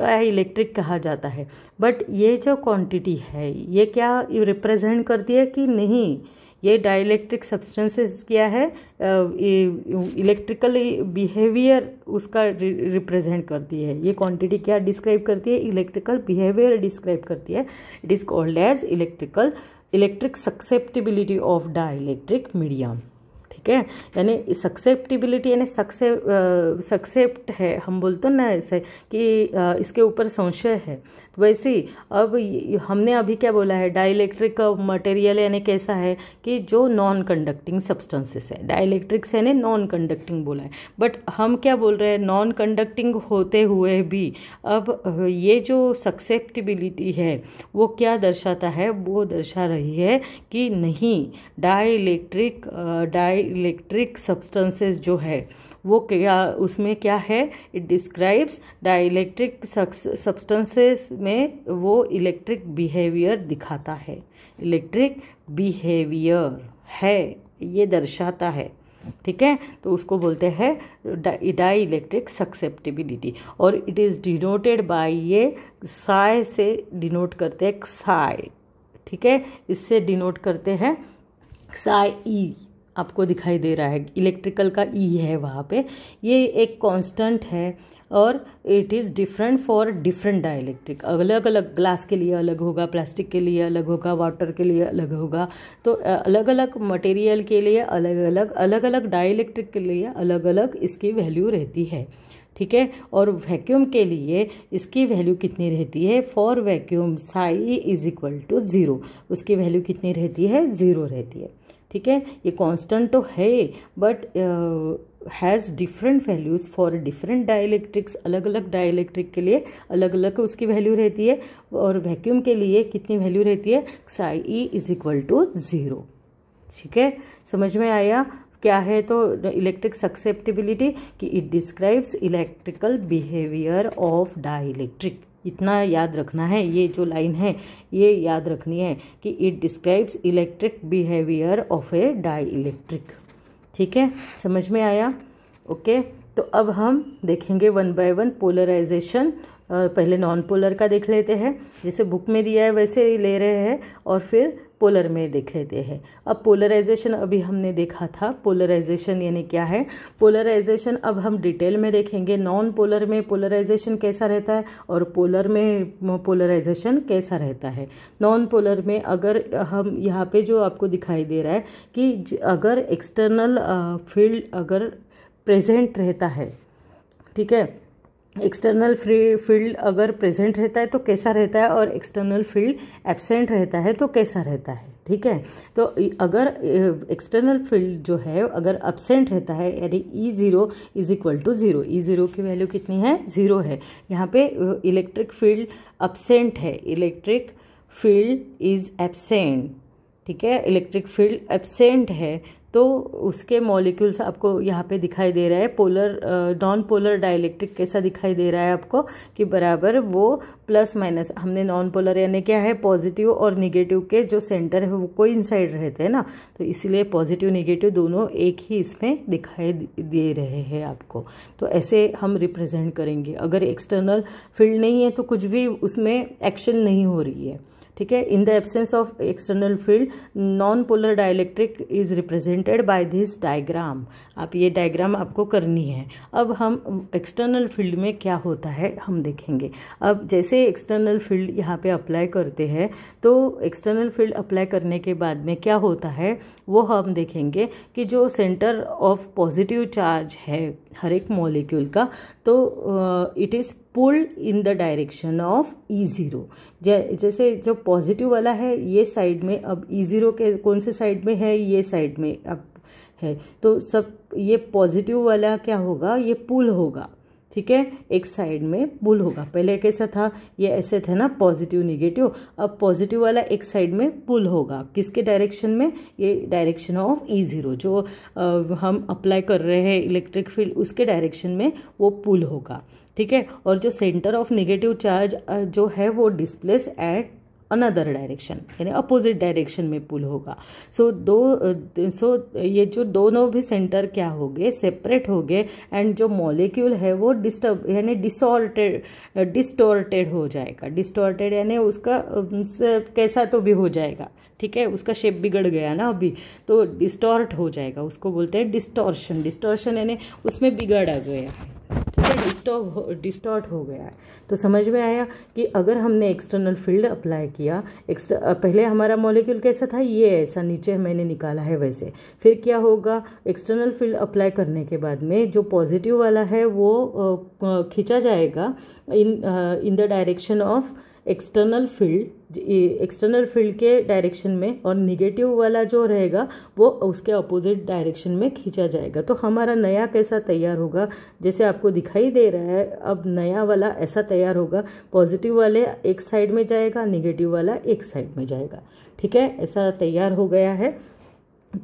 इलेक्ट्रिक तो कहा जाता है बट ये जो क्वांटिटी है ये क्या रिप्रेजेंट करती है कि नहीं ये डाइलेक्ट्रिक सब्सटेंसेस क्या है इलेक्ट्रिकल uh, बिहेवियर उसका रिप्रेजेंट करती है ये क्वांटिटी क्या डिस्क्राइब करती है इलेक्ट्रिकल बिहेवियर डिस्क्राइब करती है it is called as electrical electric susceptibility of dielectric medium ठीक है यानी सक्सेप्टिबिलिटी यानी सक्से सक्सेप्ट है हम बोलते ना ऐसे कि इसके ऊपर संशय है तो वैसे ही अब हमने अभी क्या बोला है डाइलेक्ट्रिक मटेरियल यानी कैसा है कि जो नॉन कंडक्टिंग सब्सटेंसेस है डाइलेक्ट्रिक्स यानी नॉन कंडक्टिंग बोला है बट हम क्या बोल रहे हैं नॉन कंडक्टिंग होते हुए भी अब ये जो सक्सेप्टिबिलिटी है वो क्या दर्शाता है वो दर्शा रही है कि नहीं डाइलेक्ट्रिक डाइलेक्ट्रिक सब्सटेंसेस जो है वो क्या उसमें क्या है इट डिस्क्राइब्स इलेक्ट्रिक सब्सटेंसेस में वो इलेक्ट्रिक बिहेवियर दिखाता है इलेक्ट्रिक बिहेवियर है ये दर्शाता है ठीक है तो उसको बोलते हैं डाई इलेक्ट्रिक सक्सेप्टिबिलिटी और इट इज़ डिनोटेड बाय ये साय से डिनोट करते हैं साय ठीक है इससे डिनोट करते हैं साई आपको दिखाई दे रहा है इलेक्ट्रिकल का ई है वहाँ पे ये एक कांस्टेंट है और it is different for different dielectric अलग अलग ग्लास के लिए अलग होगा प्लास्टिक के लिए अलग होगा वाटर के लिए अलग होगा तो अलग अलग मटेरियल के लिए अलग अलग अलग अलग डाइलेक्ट्रिक के लिए अलग अलग इसकी वैल्यू रहती है ठीक है और वैक्यूम के लिए इसकी वैल्यू कितनी रहती है for vacuum psi is equal to zero उसकी वैल्यू कितनी रहती है ज़ीरो रहती है ठीक है ये कांस्टेंट तो है but has different values for different dielectrics अलग अलग डाइलेक्ट्रिक के लिए अलग अलग उसकी वैल्यू रहती है और वैक्यूम के लिए कितनी वैल्यू रहती है psi E is equal to zero ठीक है समझ में आया क्या है तो इलेक्ट्रिक सक्सेप्टिबिलिटी कि it describes electrical behaviour of dielectric इतना याद रखना है ये जो लाइन है ये याद रखनी है कि it describes electric behaviour of a dielectric ठीक है समझ में आया ओके तो अब हम देखेंगे वन बाय वन पोलराइजेशन पहले नॉन पोलर का देख लेते हैं जैसे बुक में दिया है वैसे ले रहे हैं और फिर पोलर में देख लेते हैं अब पोलराइजेशन अभी हमने देखा था पोलराइजेशन यानी क्या है पोलराइजेशन अब हम डिटेल में देखेंगे नॉन पोलर में पोलराइजेशन कैसा रहता है और पोलर में पोलराइजेशन कैसा रहता है नॉन पोलर में अगर हम यहाँ पे जो आपको दिखाई दे रहा है कि अगर एक्सटर्नल फील्ड अगर प्रेजेंट रहता है ठीक है एक्सटर्नल फील्ड अगर प्रेजेंट रहता है तो कैसा रहता है और एक्सटर्नल फील्ड एब्सेंट रहता है तो कैसा रहता है ठीक है तो अगर एक्सटर्नल फील्ड जो है अगर अब्सेंट रहता है यानी E zero is equal to zero E zero की वैल्यू कितनी है ज़ीरो है यहाँ पे इलेक्ट्रिक फील्ड अब्सेंट है इलेक्ट्रिक फील्ड इज़ एब्सेंट ठीक है इलेक्ट्रिक फील्ड एब्सेंट है तो उसके मॉलिक्यूल्स आपको यहाँ पे दिखाई दे रहा है पोलर नॉन पोलर डायलैक्ट्रिक कैसा दिखाई दे रहा है आपको कि बराबर वो प्लस माइनस हमने नॉन पोलर यानी क्या है पॉजिटिव और निगेटिव के जो सेंटर है वो कोई इनसाइड रहते हैं ना तो इसीलिए पॉजिटिव निगेटिव दोनों एक ही इसमें दिखाई दे रहे हैं आपको तो ऐसे हम रिप्रेजेंट करेंगे अगर एक्सटर्नल फील्ड नहीं है तो कुछ भी उसमें एक्शन नहीं हो रही है ठीक है in the absence of external field non polar dielectric is represented by this diagram आप ये डायग्राम आपको करनी है अब हम एक्सटर्नल फील्ड में क्या होता है हम देखेंगे अब जैसे एक्सटर्नल फील्ड यहाँ पे अप्लाई करते हैं तो एक्सटर्नल फील्ड अप्लाई करने के बाद में क्या होता है वो हम देखेंगे कि जो सेंटर ऑफ पॉजिटिव चार्ज है हर एक मॉलिक्यूल का तो it is pull in the direction of E zero जैसे जो पॉजिटिव वाला है ये साइड में अब ई e ज़ीरो के कौन से साइड में है ये साइड में अब है तो सब ये पॉजिटिव वाला क्या होगा ये पुल होगा ठीक है एक साइड में पुल होगा पहले कैसा था ये ऐसे था ना पॉजिटिव निगेटिव अब पॉजिटिव वाला एक साइड में पुल होगा किसके डायरेक्शन में ये डायरेक्शन ऑफ ई ज़ीरो जो आ, हम अप्लाई कर रहे हैं इलेक्ट्रिक फील्ड उसके डायरेक्शन में वो पुल होगा ठीक है और जो सेंटर ऑफ नेगेटिव चार्ज जो है वो डिस्प्लेस एट अनदर डायरेक्शन यानी अपोजिट डायरेक्शन में पुल होगा सो so, दो सो so, ये जो दोनों भी सेंटर क्या हो गए सेपरेट हो गए एंड जो मॉलिक्यूल है वो डिस्टर्ब यानी डिसऑर्टेड डिस्टोर्टेड हो जाएगा डिस्टोर्टेड यानी उसका कैसा तो भी हो जाएगा ठीक है उसका शेप बिगड़ गया ना अभी तो डिस्टोर्ट हो जाएगा उसको बोलते हैं डिस्टोर्शन डिस्टॉर्शन यानी उसमें बिगड़ आ गया डिस्टर्ब हो डिस्टॉर्ट हो गया है तो समझ में आया कि अगर हमने एक्सटर्नल फील्ड अप्लाई किया पहले हमारा मॉलिक्यूल कैसा था ये ऐसा नीचे मैंने निकाला है वैसे फिर क्या होगा एक्सटर्नल फील्ड अप्लाई करने के बाद में जो पॉजिटिव वाला है वो खींचा जाएगा in in the direction of external field external field के डायरेक्शन में और निगेटिव वाला जो रहेगा वो उसके अपोजिट डायरेक्शन में खींचा जाएगा तो हमारा नया कैसा तैयार होगा जैसे आपको दिखाई दे रहा है अब नया वाला ऐसा तैयार होगा पॉजिटिव वाले एक साइड में जाएगा निगेटिव वाला एक साइड में जाएगा ठीक है ऐसा तैयार हो गया है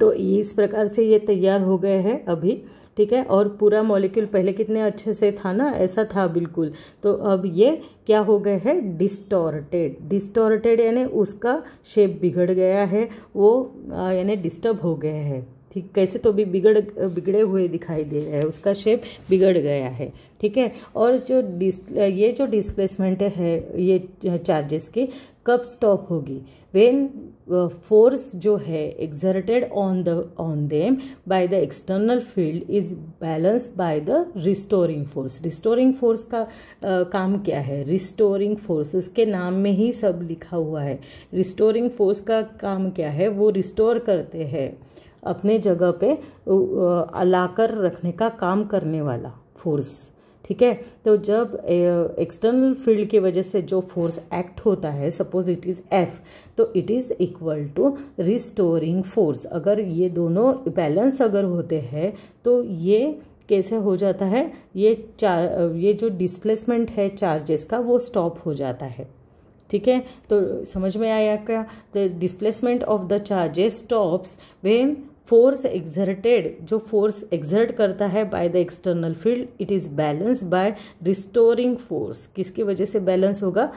तो इस प्रकार से ये तैयार हो गए हैं अभी ठीक है और पूरा मॉलिक्यूल पहले कितने अच्छे से था ना ऐसा था बिल्कुल तो अब ये क्या हो गए है डिस्टोरटेड डिस्टोरटेड यानी उसका शेप बिगड़ गया है वो यानी डिस्टर्ब हो गया है ठीक कैसे तो भी बिगड़ बिगड़े हुए दिखाई दे रहे हैं उसका शेप बिगड़ गया है ठीक है और जो डिस ये जो डिस्प्लेसमेंट है ये चार्जेस की कब स्टॉप होगी वेन फोर्स uh, जो है exerted on the on them by the external field is balance by the restoring force restoring force का uh, काम क्या है रिस्टोरिंग फोर्स उसके नाम में ही सब लिखा हुआ है रिस्टोरिंग फोर्स का काम क्या है वो रिस्टोर करते हैं अपने जगह पे uh, लाकर रखने का काम करने वाला फोर्स ठीक है तो जब एक्सटर्नल फील्ड की वजह से जो फोर्स एक्ट होता है सपोज इट इज़ एफ तो it is equal to restoring force अगर ये दोनों बैलेंस अगर होते हैं तो ये कैसे हो जाता है ये चार ये जो डिस्प्लेसमेंट है चार्जेस का वो स्टॉप हो जाता है ठीक है तो समझ में आया क्या the displacement of the charges stops when force exerted जो फोर्स एग्जर्ट करता है by the external field it is balance by restoring force किसकी वजह से बैलेंस होगा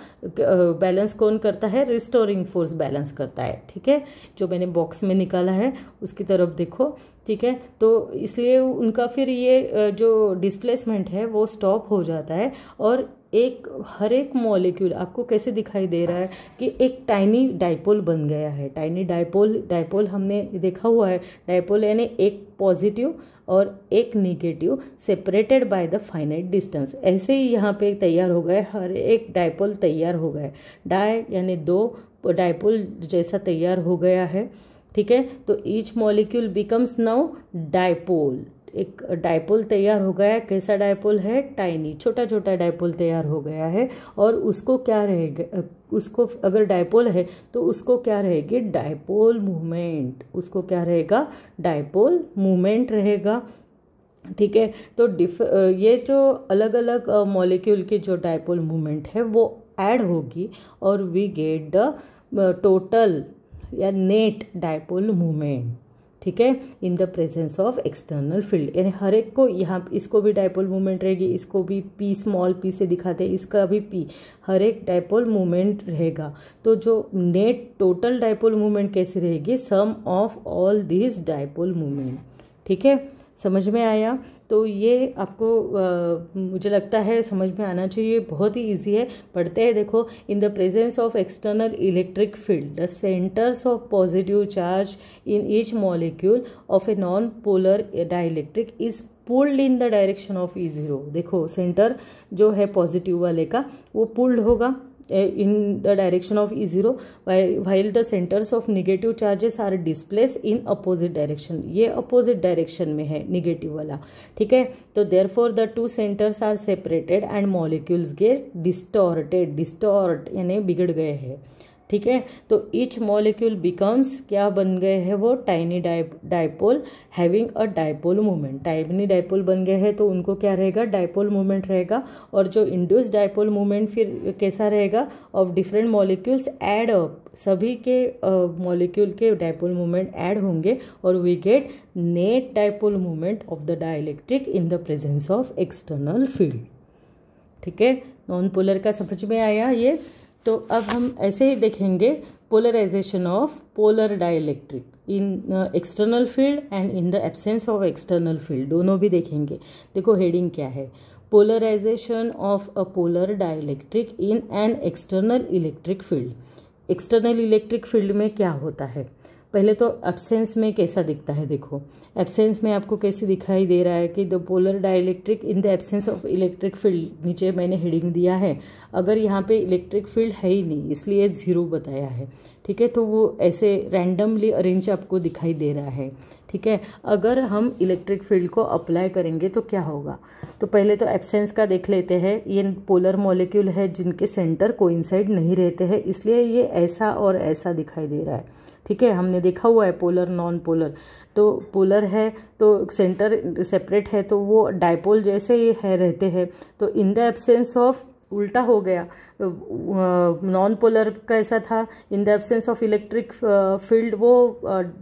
बैलेंस कौन करता है रिस्टोरिंग फोर्स बैलेंस करता है ठीक है जो मैंने बॉक्स में निकाला है उसकी तरफ देखो ठीक है तो इसलिए उनका फिर ये जो डिस्प्लेसमेंट है वो स्टॉप हो जाता है और एक हर एक मॉलिक्यूल आपको कैसे दिखाई दे रहा है कि एक टाइनी डाइपोल बन गया है टाइनी डाइपोल डाइपोल हमने देखा हुआ है डाइपोल यानी एक पॉजिटिव और एक negative separated by the finite distance ऐसे ही यहाँ पे तैयार हो गए हर एक डाइपोल तैयार हो गए डाय यानी दो डाइपोल जैसा तैयार हो गया है ठीक है तो each molecule becomes now dipole एक डायपोल तैयार हो गया कैसा डायपोल है टाइनी छोटा छोटा डायपोल तैयार हो गया है और उसको क्या रहेगा उसको अगर डायपोल है तो उसको क्या रहेगी डायपोल मूवमेंट उसको क्या रहेगा डायपोल मूवमेंट रहेगा ठीक है तो डिफ ये जो अलग अलग मॉलिक्यूल की जो डायपोल मूवमेंट है वो ऐड होगी और वी गेट द टोटल या नेट डायपोल मूवमेंट ठीक है in the presence of external field यानी हर एक को यहाँ इसको भी डायपोल मूवमेंट रहेगी इसको भी पी स्मॉल पी से दिखाते हैं इसका भी पी हर एक डायपोल मूवमेंट रहेगा तो जो नेट टोटल डायपोल मूवमेंट कैसी रहेगी sum of all this dipole movement ठीक है समझ में आया तो ये आपको मुझे लगता है समझ में आना चाहिए बहुत ही ईजी है पढ़ते हैं देखो in the presence of external electric field the centres of positive charge in each molecule of a non polar dielectric is pulled in the direction of E zero देखो सेंटर जो है पॉजिटिव वाले का वो पुल्ड होगा in the direction of E0 while, while the centers of negative charges are displaced in opposite direction ये opposite direction में है negative वाला ठीक है तो therefore the two centers are separated and molecules get distorted distort यानी बिगड़ गए हैं ठीक है तो ईच मॉलिक्यूल बिकम्स क्या बन गए हैं वो tiny dipole having a dipole movement tiny dipole बन गए हैं तो उनको क्या रहेगा डायपोल मूवमेंट रहेगा और जो इंड्यूस डायपोल मूवमेंट फिर कैसा रहेगा of different molecules add up सभी के मॉलिक्यूल uh, के डायपोल मूवमेंट ऐड होंगे और we get net dipole movement of the dielectric in the presence of external field ठीक है नॉन पोलर का समझ में आया ये तो अब हम ऐसे ही देखेंगे polarisation of polar dielectric in external field and in the absence of external field दोनों भी देखेंगे देखो हेडिंग क्या है polarisation of a polar dielectric in an external electric field external electric field में क्या होता है पहले तो एब्सेंस में कैसा दिखता है देखो एब्सेंस में आपको कैसे दिखाई दे रहा है कि the polar dielectric in the absence of electric field नीचे मैंने हेडिंग दिया है अगर यहाँ पे इलेक्ट्रिक फील्ड है ही नहीं इसलिए ज़ीरो बताया है ठीक है तो वो ऐसे रैंडमली अरेंज आपको दिखाई दे रहा है ठीक है अगर हम इलेक्ट्रिक फील्ड को अप्लाई करेंगे तो क्या होगा तो पहले तो एब्सेंस का देख लेते हैं ये पोलर मॉलिक्यूल है जिनके सेंटर कोइंसाइड नहीं रहते हैं इसलिए ये ऐसा और ऐसा दिखाई दे रहा है ठीक है हमने देखा हुआ है पोलर नॉन पोलर तो पोलर है तो सेंटर सेपरेट है तो वो डायपोल जैसे ही है रहते हैं तो इन द एब्सेंस ऑफ उल्टा हो गया नॉन पोलर कैसा था in the absence of electric field वो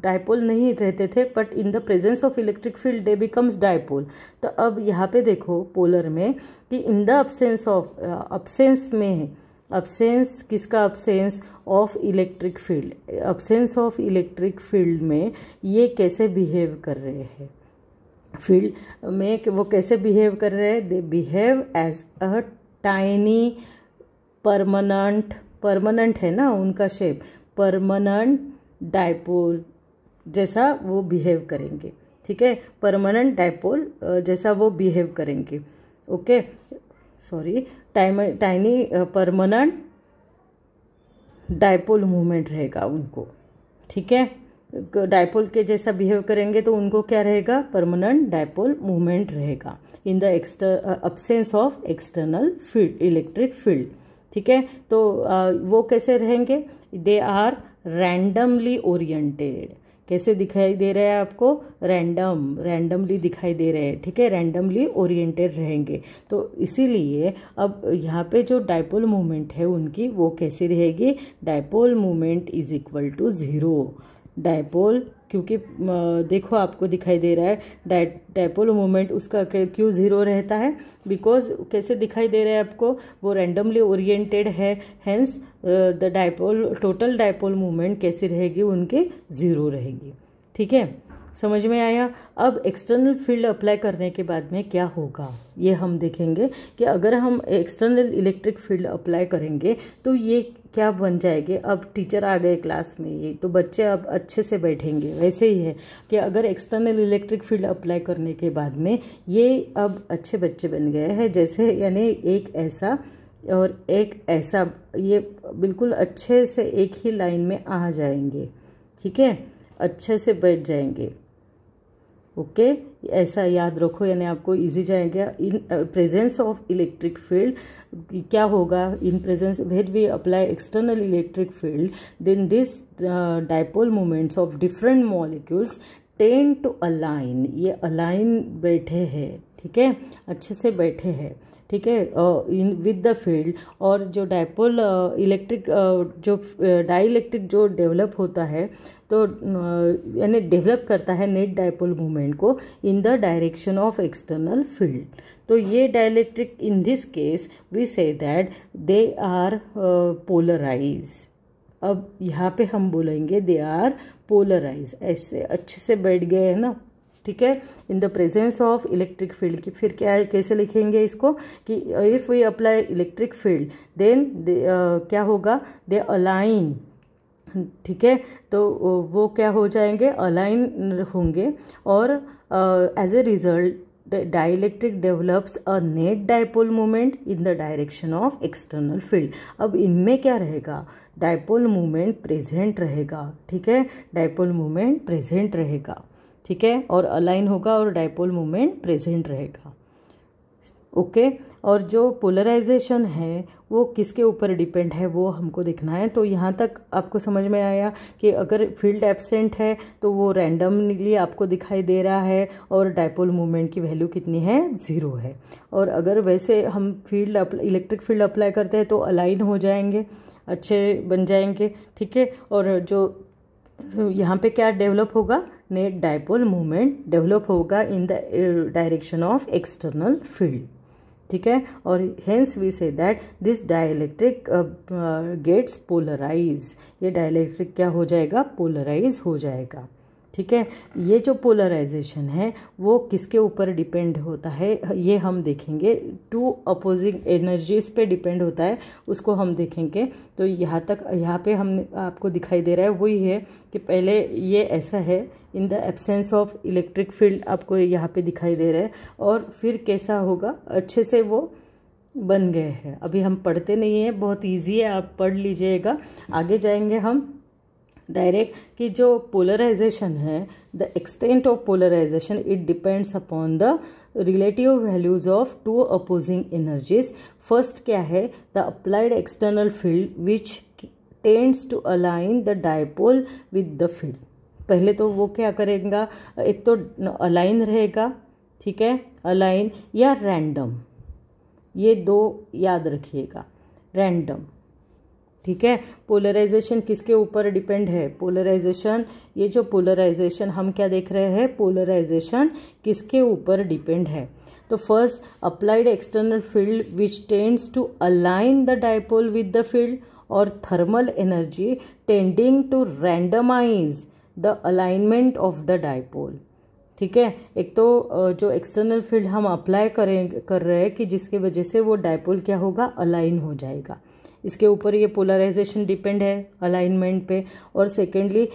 डायपोल नहीं रहते थे but in the presence of electric field they becomes dipole तो अब यहाँ पे देखो पोलर में कि in the absence of absence में अब्सेंस किसका absence of electric field absence of electric field में ये कैसे बिहेव कर रहे हैं फील्ड में वो कैसे बिहेव कर रहे हैं they behave as a tiny permanent permanent है ना उनका शेप परमानेंट डायपोल जैसा वो बिहेव करेंगे ठीक है परमानेंट डायपोल जैसा वो बिहेव करेंगे okay sorry time tiny permanent dipole movement रहेगा उनको ठीक है डायपोल के जैसा बिहेव करेंगे तो उनको क्या रहेगा परमानेंट डायपोल मूवमेंट रहेगा in the exter absence of external field electric field ठीक है तो uh, वो कैसे रहेंगे दे आर रैंडमली ओरिएंटेड कैसे दिखाई दे रहा है आपको रैंडम रैंडमली दिखाई दे रहे हैं ठीक है रैंडमली ओरिएंटेड रहेंगे तो इसीलिए अब यहाँ पे जो डायपोल मूवमेंट है उनकी वो कैसे रहेगी dipole movement is equal to zero dipole क्योंकि देखो आपको दिखाई दे रहा है डायपोल डाइपोल मोमेंट उसका क्यों ज़ीरो रहता है बिकॉज कैसे दिखाई दे रहा है आपको वो रैंडमली ओरिएंटेड है hence the dipole total dipole moment कैसी रहेगी उनके ज़ीरो रहेगी ठीक है समझ में आया अब एक्सटर्नल फील्ड अप्लाई करने के बाद में क्या होगा ये हम देखेंगे कि अगर हम एक्सटर्नल इलेक्ट्रिक फील्ड अप्लाई करेंगे तो ये क्या बन जाएंगे अब टीचर आ गए क्लास में ये तो बच्चे अब अच्छे से बैठेंगे वैसे ही है कि अगर एक्सटर्नल इलेक्ट्रिक फील्ड अप्लाई करने के बाद में ये अब अच्छे बच्चे बन गए हैं जैसे यानी एक ऐसा और एक ऐसा ये बिल्कुल अच्छे से एक ही लाइन में आ जाएंगे ठीक है अच्छे से बैठ जाएंगे ओके okay? ऐसा याद रखो यानी आपको इजी जाएगा in presence of electric field क्या होगा in presence wait we apply external electric field then this dipole moments of different molecules tend to align ये अलाइन बैठे हैं ठीक है अच्छे से बैठे हैं ठीक है इन विद द फील्ड और जो डायपोल इलेक्ट्रिक uh, uh, जो डाई uh, जो डेवलप होता है तो यानी डेवलप करता है नेट डायपोल मूवमेंट को in the direction of external field तो ये dielectric in this case we say that they are polarise अब यहाँ पे हम बोलेंगे दे आर पोलराइज ऐसे अच्छे से बैठ गए हैं ना ठीक है in the presence of electric field की फिर क्या कैसे लिखेंगे इसको कि if we apply electric field then they, क्या होगा दे अलाइन ठीक है तो वो क्या हो जाएंगे अलाइन होंगे और as a result dielectric develops a net dipole movement in the direction of external field अब इनमें क्या रहेगा डायपोल मोमेंट प्रेजेंट रहेगा ठीक है डायपोल मोमेंट प्रेजेंट रहेगा ठीक है और अलाइन होगा और डायपोल मोमेंट प्रेजेंट रहेगा ओके okay? और जो पोलराइजेशन है वो किसके ऊपर डिपेंड है वो हमको देखना है तो यहाँ तक आपको समझ में आया कि अगर फील्ड एबसेंट है तो वो रैंडमली आपको दिखाई दे रहा है और डायपोल मूवमेंट की वैल्यू कितनी है ज़ीरो है और अगर वैसे हम फील्ड इलेक्ट्रिक फील्ड अप्लाई करते हैं तो अलाइन हो जाएंगे अच्छे बन जाएंगे ठीक है और जो यहाँ पे क्या डेवलप होगा नेट डायपोल मूवमेंट डेवलप होगा in the direction of external field ठीक है और hence we say that this dielectric gets polarise ये डायलैक्ट्रिक क्या हो जाएगा पोलराइज हो जाएगा ठीक है ये जो पोलराइजेशन है वो किसके ऊपर डिपेंड होता है ये हम देखेंगे टू अपोजिंग एनर्जीज पे डिपेंड होता है उसको हम देखेंगे तो यहाँ तक यहाँ पे हम आपको दिखाई दे रहा है वही है कि पहले ये ऐसा है in the absence of electric field आपको यहाँ पे दिखाई दे रहा है और फिर कैसा होगा अच्छे से वो बन गए हैं अभी हम पढ़ते नहीं हैं बहुत इजी है आप पढ़ लीजिएगा आगे जाएंगे हम डायरेक्ट कि जो पोलराइजेशन है the extent of polarisation it depends upon the relative values of two opposing energies first क्या है the applied external field which tends to align the dipole with the field पहले तो वो क्या करेगा एक तो अलाइन रहेगा ठीक है अलाइन या रैंडम ये दो याद रखिएगा रैंडम ठीक है पोलराइजेशन किसके ऊपर डिपेंड है पोलराइजेशन ये जो पोलराइजेशन हम क्या देख रहे हैं पोलराइजेशन किसके ऊपर डिपेंड है तो first applied external field which tends to align the dipole with the field और thermal energy tending to randomise the alignment of the dipole ठीक है एक तो जो एक्सटर्नल फील्ड हम अप्लाई करें कर रहे हैं कि जिसके वजह से वो डायपोल क्या होगा अलाइन हो जाएगा इसके ऊपर ये पोलराइजेशन डिपेंड है अलाइनमेंट पे और सेकेंडली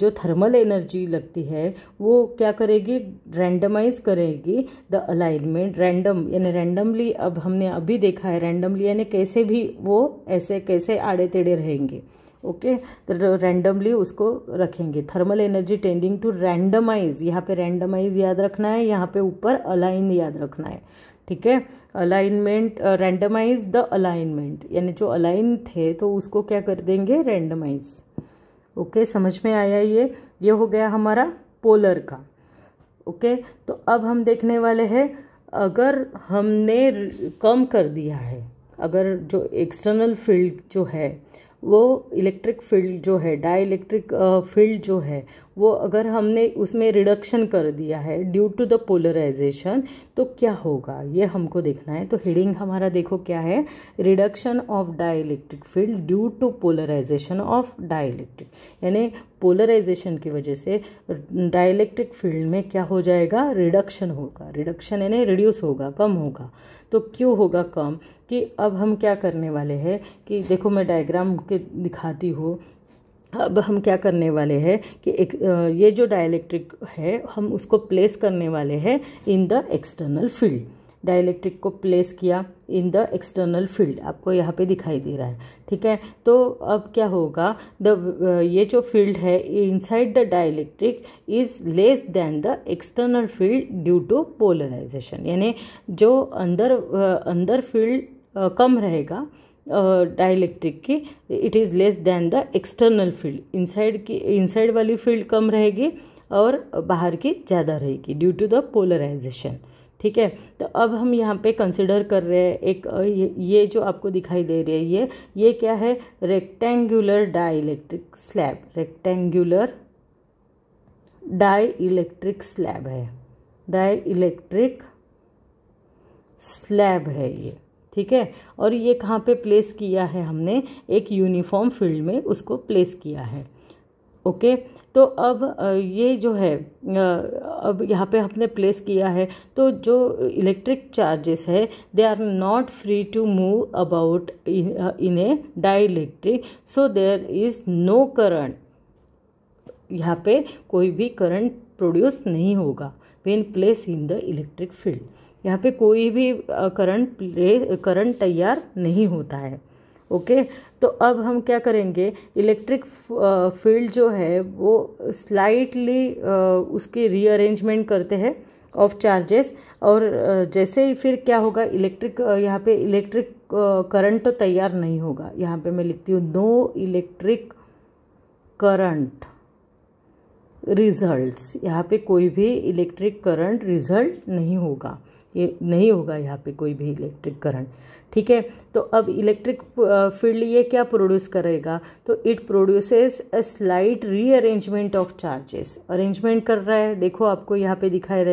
जो थर्मल एनर्जी लगती है वो क्या करेगी रैंडमाइज करेगी द अलाइनमेंट रैंडम यानी रैंडमली अब हमने अभी देखा है रैंडमली यानी कैसे भी वो ऐसे कैसे आड़े टेढ़े रहेंगे ओके तो रैंडमली उसको रखेंगे thermal energy tending to randomise यहाँ पे रैंडमाइज याद रखना है यहाँ पे ऊपर अलाइन याद रखना है ठीक है अलाइनमेंट रैंडमाइज द अलाइनमेंट यानी जो अलाइन थे तो उसको क्या कर देंगे रैंडमाइज ओके okay, समझ में आया ये ये हो गया हमारा पोलर का ओके okay, तो अब हम देखने वाले हैं अगर हमने कम कर दिया है अगर जो एक्सटर्नल फील्ड जो है वो इलेक्ट्रिक फील्ड जो है डाइलेक्ट्रिक फील्ड जो है वो अगर हमने उसमें रिडक्शन कर दिया है ड्यू टू द पोलराइजेशन तो क्या होगा ये हमको देखना है तो हेडिंग हमारा देखो क्या है reduction of dielectric field due to polarisation of dielectric यानी पोलराइजेशन की वजह से डाइलेक्ट्रिक फील्ड में क्या हो जाएगा रिडक्शन होगा रिडक्शन यानी रिड्यूस होगा कम होगा तो क्यों होगा कम कि अब हम क्या करने वाले हैं कि देखो मैं डायग्राम के दिखाती हूँ अब हम क्या करने वाले हैं कि एक ये जो डायलैक्ट्रिक है हम उसको प्लेस करने वाले हैं in the external field dielectric को प्लेस किया इन द एक्सटर्नल फील्ड आपको यहाँ पे दिखाई दे रहा है ठीक है तो अब क्या होगा द uh, ये जो फील्ड है inside the dielectric is less than the external field due to polarisation यानी जो अंदर uh, अंदर फील्ड uh, कम रहेगा डाइलेक्ट्रिक की it is less than the external field inside की इनसाइड वाली फील्ड कम रहेगी और बाहर की ज़्यादा रहेगी ड्यू टू द पोलराइजेशन ठीक है तो अब हम यहाँ पे कंसिडर कर रहे हैं एक ये जो आपको दिखाई दे रही है ये ये क्या है rectangular dielectric slab rectangular dielectric slab है डाई इलेक्ट्रिक स्लैब है ये ठीक है और ये कहाँ पे प्लेस किया है हमने एक यूनिफॉर्म फील्ड में उसको प्लेस किया है ओके okay? तो अब ये जो है अब यहाँ पे हमने प्लेस किया है तो जो इलेक्ट्रिक चार्जेस है they are not free to move about in a dielectric so there is no current यहाँ पे कोई भी करंट प्रोड्यूस नहीं होगा when place in the electric field यहाँ पे कोई भी करंट प्ले करंट तैयार नहीं होता है ओके तो अब हम क्या करेंगे इलेक्ट्रिक फील्ड जो है वो स्लाइटली उसकी रीअरेंजमेंट करते हैं ऑफ चार्जेस और जैसे ही फिर क्या होगा इलेक्ट्रिक यहाँ पे इलेक्ट्रिक करंट तो तैयार नहीं होगा यहाँ पे मैं लिखती हूँ नो इलेक्ट्रिक करंट रिजल्ट्स यहाँ पे कोई भी इलेक्ट्रिक करंट रिजल्ट नहीं होगा ये नहीं होगा यहाँ पे कोई भी इलेक्ट्रिक करंट ठीक है तो अब इलेक्ट्रिक फील्ड ये क्या प्रोड्यूस करेगा तो it produces a slight rearrangement of charges arrangement कर रहा है देखो आपको यहाँ पे दिखाई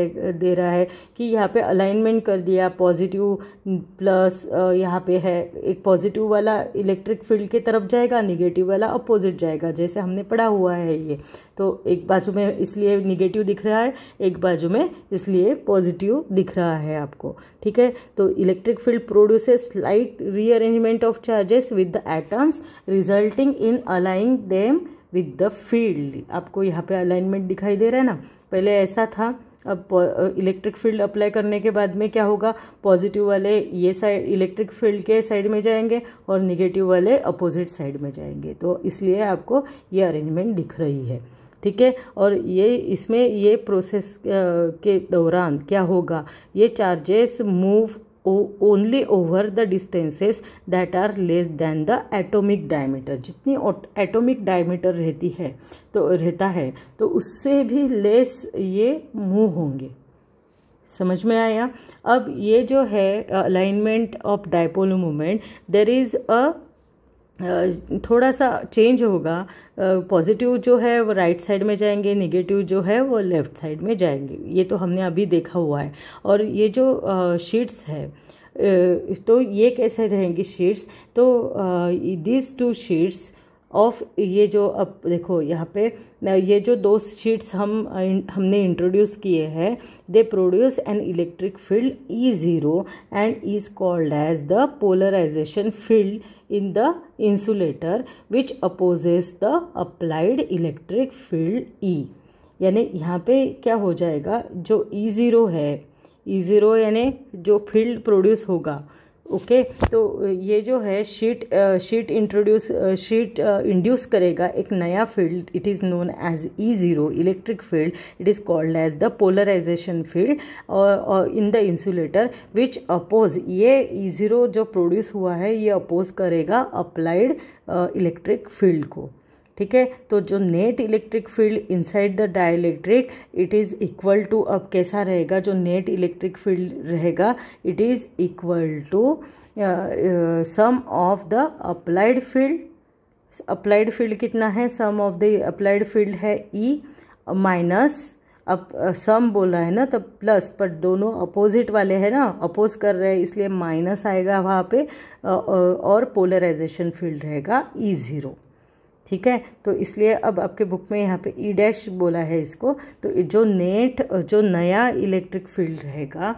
दे रहा है कि यहाँ पे अलाइनमेंट कर दिया पॉजिटिव प्लस यहाँ पे है एक पॉजिटिव वाला इलेक्ट्रिक फील्ड की तरफ जाएगा निगेटिव वाला अपोजिट जाएगा जैसे हमने पढ़ा हुआ है ये तो एक बाजू में इसलिए निगेटिव दिख रहा है एक बाजू में इसलिए पॉजिटिव दिख रहा है आपको ठीक है तो electric field produces slight rearrangement of charges with the atoms resulting in aligning them with the field आपको यहाँ पे अलाइनमेंट दिखाई दे रहा है ना पहले ऐसा था अब इलेक्ट्रिक फील्ड अप्लाई करने के बाद में क्या होगा पॉजिटिव वाले ये साइड इलेक्ट्रिक फील्ड के साइड में जाएंगे और निगेटिव वाले अपोजिट साइड में जाएंगे तो इसलिए आपको ये अरेंजमेंट दिख रही है ठीक है और ये इसमें ये प्रोसेस के दौरान क्या होगा ये charges move only over the distances that are less than the atomic diameter जितनी एटोमिक डायमीटर रहती है तो रहता है तो उससे भी लेस ये मूव होंगे समझ में आया अब ये जो है alignment of dipole moment there is a थोड़ा सा चेंज होगा पॉजिटिव जो है वो राइट साइड में जाएंगे नेगेटिव जो है वो लेफ़्ट साइड में जाएंगे ये तो हमने अभी देखा हुआ है और ये जो शीट्स है तो ये कैसे रहेंगी शीट्स तो दिस टू शीट्स ऑफ ये जो अब देखो यहाँ पे ये जो दो शीट्स हम हमने इंट्रोड्यूस किए हैं they produce an electric field E zero and is called as the polarisation field in the insulator which opposes the applied electric field E यानी यहाँ पे क्या हो जाएगा जो ई e ज़ीरो है ई e ज़ीरो यानी जो फील्ड प्रोड्यूस होगा ओके तो ये जो है sheet sheet introduce sheet induce करेगा एक नया field it is known as E zero electric field it is called as the polarisation field और in the insulator which oppose ये ई e ज़ीरो जो प्रोड्यूस हुआ है ये अपोज करेगा अप्लाइड इलेक्ट्रिक फील्ड को ठीक है तो जो net electric field inside the dielectric it is equal to अब कैसा रहेगा जो नेट इलेक्ट्रिक फील्ड रहेगा it is equal to sum of the applied field applied field कितना है sum of the applied field है ई e माइनस अब सम बोला है ना तो प्लस पर दोनों अपोजिट वाले हैं ना अपोज कर रहे हैं इसलिए माइनस आएगा वहाँ पे और पोलराइजेशन फील्ड रहेगा ई e ज़ीरो ठीक है तो इसलिए अब आपके बुक में यहाँ पे ई e डैश बोला है इसको तो जो नेट जो नया इलेक्ट्रिक फील्ड रहेगा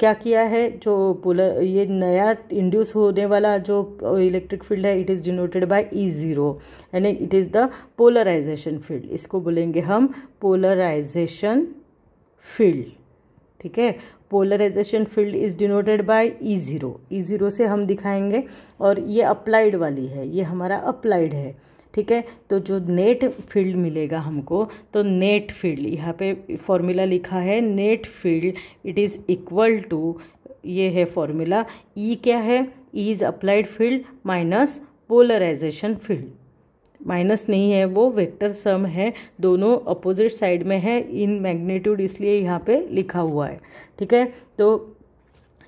क्या किया है जो पोलर ये नया इंड्यूस होने वाला जो इलेक्ट्रिक फील्ड है it is denoted by E zero यानी it is the polarisation field इसको बोलेंगे हम पोलराइजेशन फील्ड ठीक है polarisation field is denoted by E zero E zero से हम दिखाएंगे और ये अप्लाइड वाली है ये हमारा अप्लाइड है ठीक है तो जो नेट फील्ड मिलेगा हमको तो नेट फील्ड यहाँ पे फॉर्मूला लिखा है net field it is equal to ये है फॉर्मूला ई e क्या है E is applied field minus polarisation field minus नहीं है वो वेक्टर सम है दोनों अपोजिट साइड में है इन मैग्नीट्यूड इसलिए यहाँ पे लिखा हुआ है ठीक है तो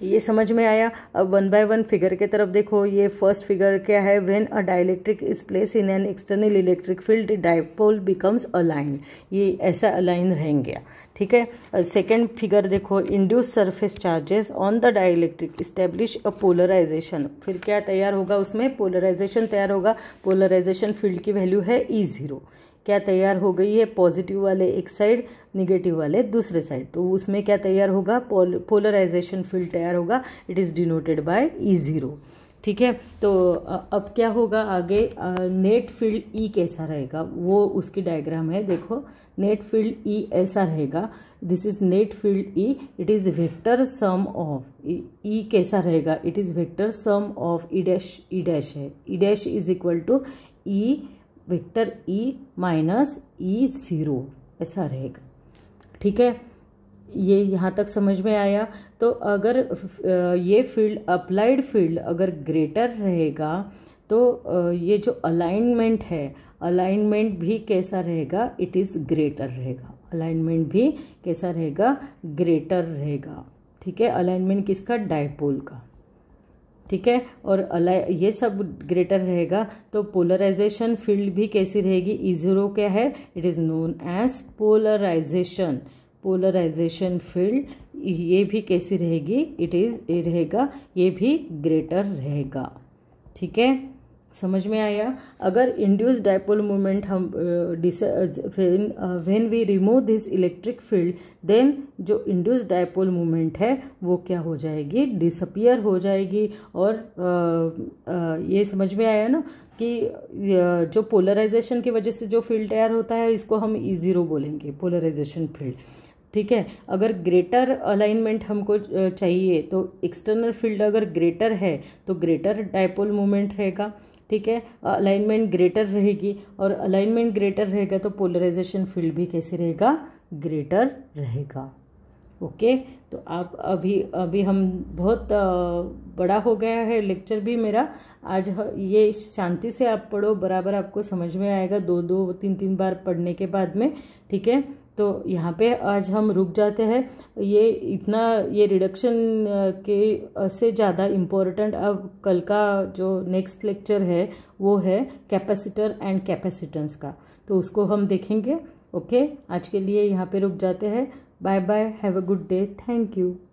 ये समझ में आया अब वन बाय वन फिगर के तरफ देखो ये फर्स्ट फिगर क्या है when a dielectric is place in an external electric field dipole becomes align ये ऐसा अलाइन रहेंगे ठीक है सेकेंड फिगर देखो induce surface charges on the dielectric establish a polarisation फिर क्या तैयार होगा उसमें पोलराइजेशन तैयार होगा पोलराइजेशन फील्ड की वैल्यू है ई e ज़ीरो क्या तैयार हो गई है पॉजिटिव वाले एक साइड निगेटिव वाले दूसरे साइड तो उसमें क्या तैयार होगा पोलराइजेशन फील्ड तैयार होगा it is denoted by E zero ठीक है तो अब क्या होगा आगे नेट फील्ड ई कैसा रहेगा वो उसकी डायग्राम है देखो नेट फील्ड ई ऐसा रहेगा this is net field E it is vector sum of E कैसा रहेगा it is vector sum of E dash E dash है E dash is equal to E vector E e minus E e zero ऐसा रहेगा ठीक है ये यहाँ तक समझ में आया तो अगर ये फील्ड अप्लाइड फील्ड अगर ग्रेटर रहेगा तो ये जो अलाइनमेंट है अलाइनमेंट भी कैसा रहेगा इट इज़ ग्रेटर रहेगा अलाइनमेंट भी कैसा रहेगा ग्रेटर रहेगा ठीक है अलाइनमेंट किसका डायपोल का ठीक है और अलाय ये सब ग्रेटर रहेगा तो पोलराइजेशन फील्ड भी कैसी रहेगी ई e ज़ीरो क्या है it is known as polarisation polarisation field ये भी कैसी रहेगी इट इज़ रहेगा ये भी ग्रेटर रहेगा ठीक है समझ में आया अगर इंड्यूस डायपोल मोमेंट हम this when we remove this electric field then जो इंड्यूस डायपोल मोमेंट है वो क्या हो जाएगी डिसअपियर हो जाएगी और आ, आ, ये समझ में आया ना कि जो पोलराइजेशन की वजह से जो फील्ड तैयार होता है इसको हम ई e ज़ीरो बोलेंगे पोलराइजेशन फील्ड ठीक है अगर ग्रेटर अलाइनमेंट हमको चाहिए तो एक्सटर्नल फील्ड अगर ग्रेटर है तो ग्रेटर डायपोल मोमेंट रहेगा ठीक है अलाइनमेंट ग्रेटर रहेगी और अलाइनमेंट ग्रेटर रहेगा तो पोलराइजेशन फील्ड भी कैसे रहेगा ग्रेटर रहेगा ओके तो आप अभी अभी हम बहुत बड़ा हो गया है लेक्चर भी मेरा आज ये शांति से आप पढ़ो बराबर आपको समझ में आएगा दो दो तीन तीन बार पढ़ने के बाद में ठीक है तो यहाँ पे आज हम रुक जाते हैं ये इतना ये रिडक्शन के से ज़्यादा इम्पोर्टेंट अब कल का जो नेक्स्ट लेक्चर है वो है कैपेसिटर एंड कैपेसिटेंस का तो उसको हम देखेंगे ओके आज के लिए यहाँ पे रुक जाते हैं bye bye have a good day thank you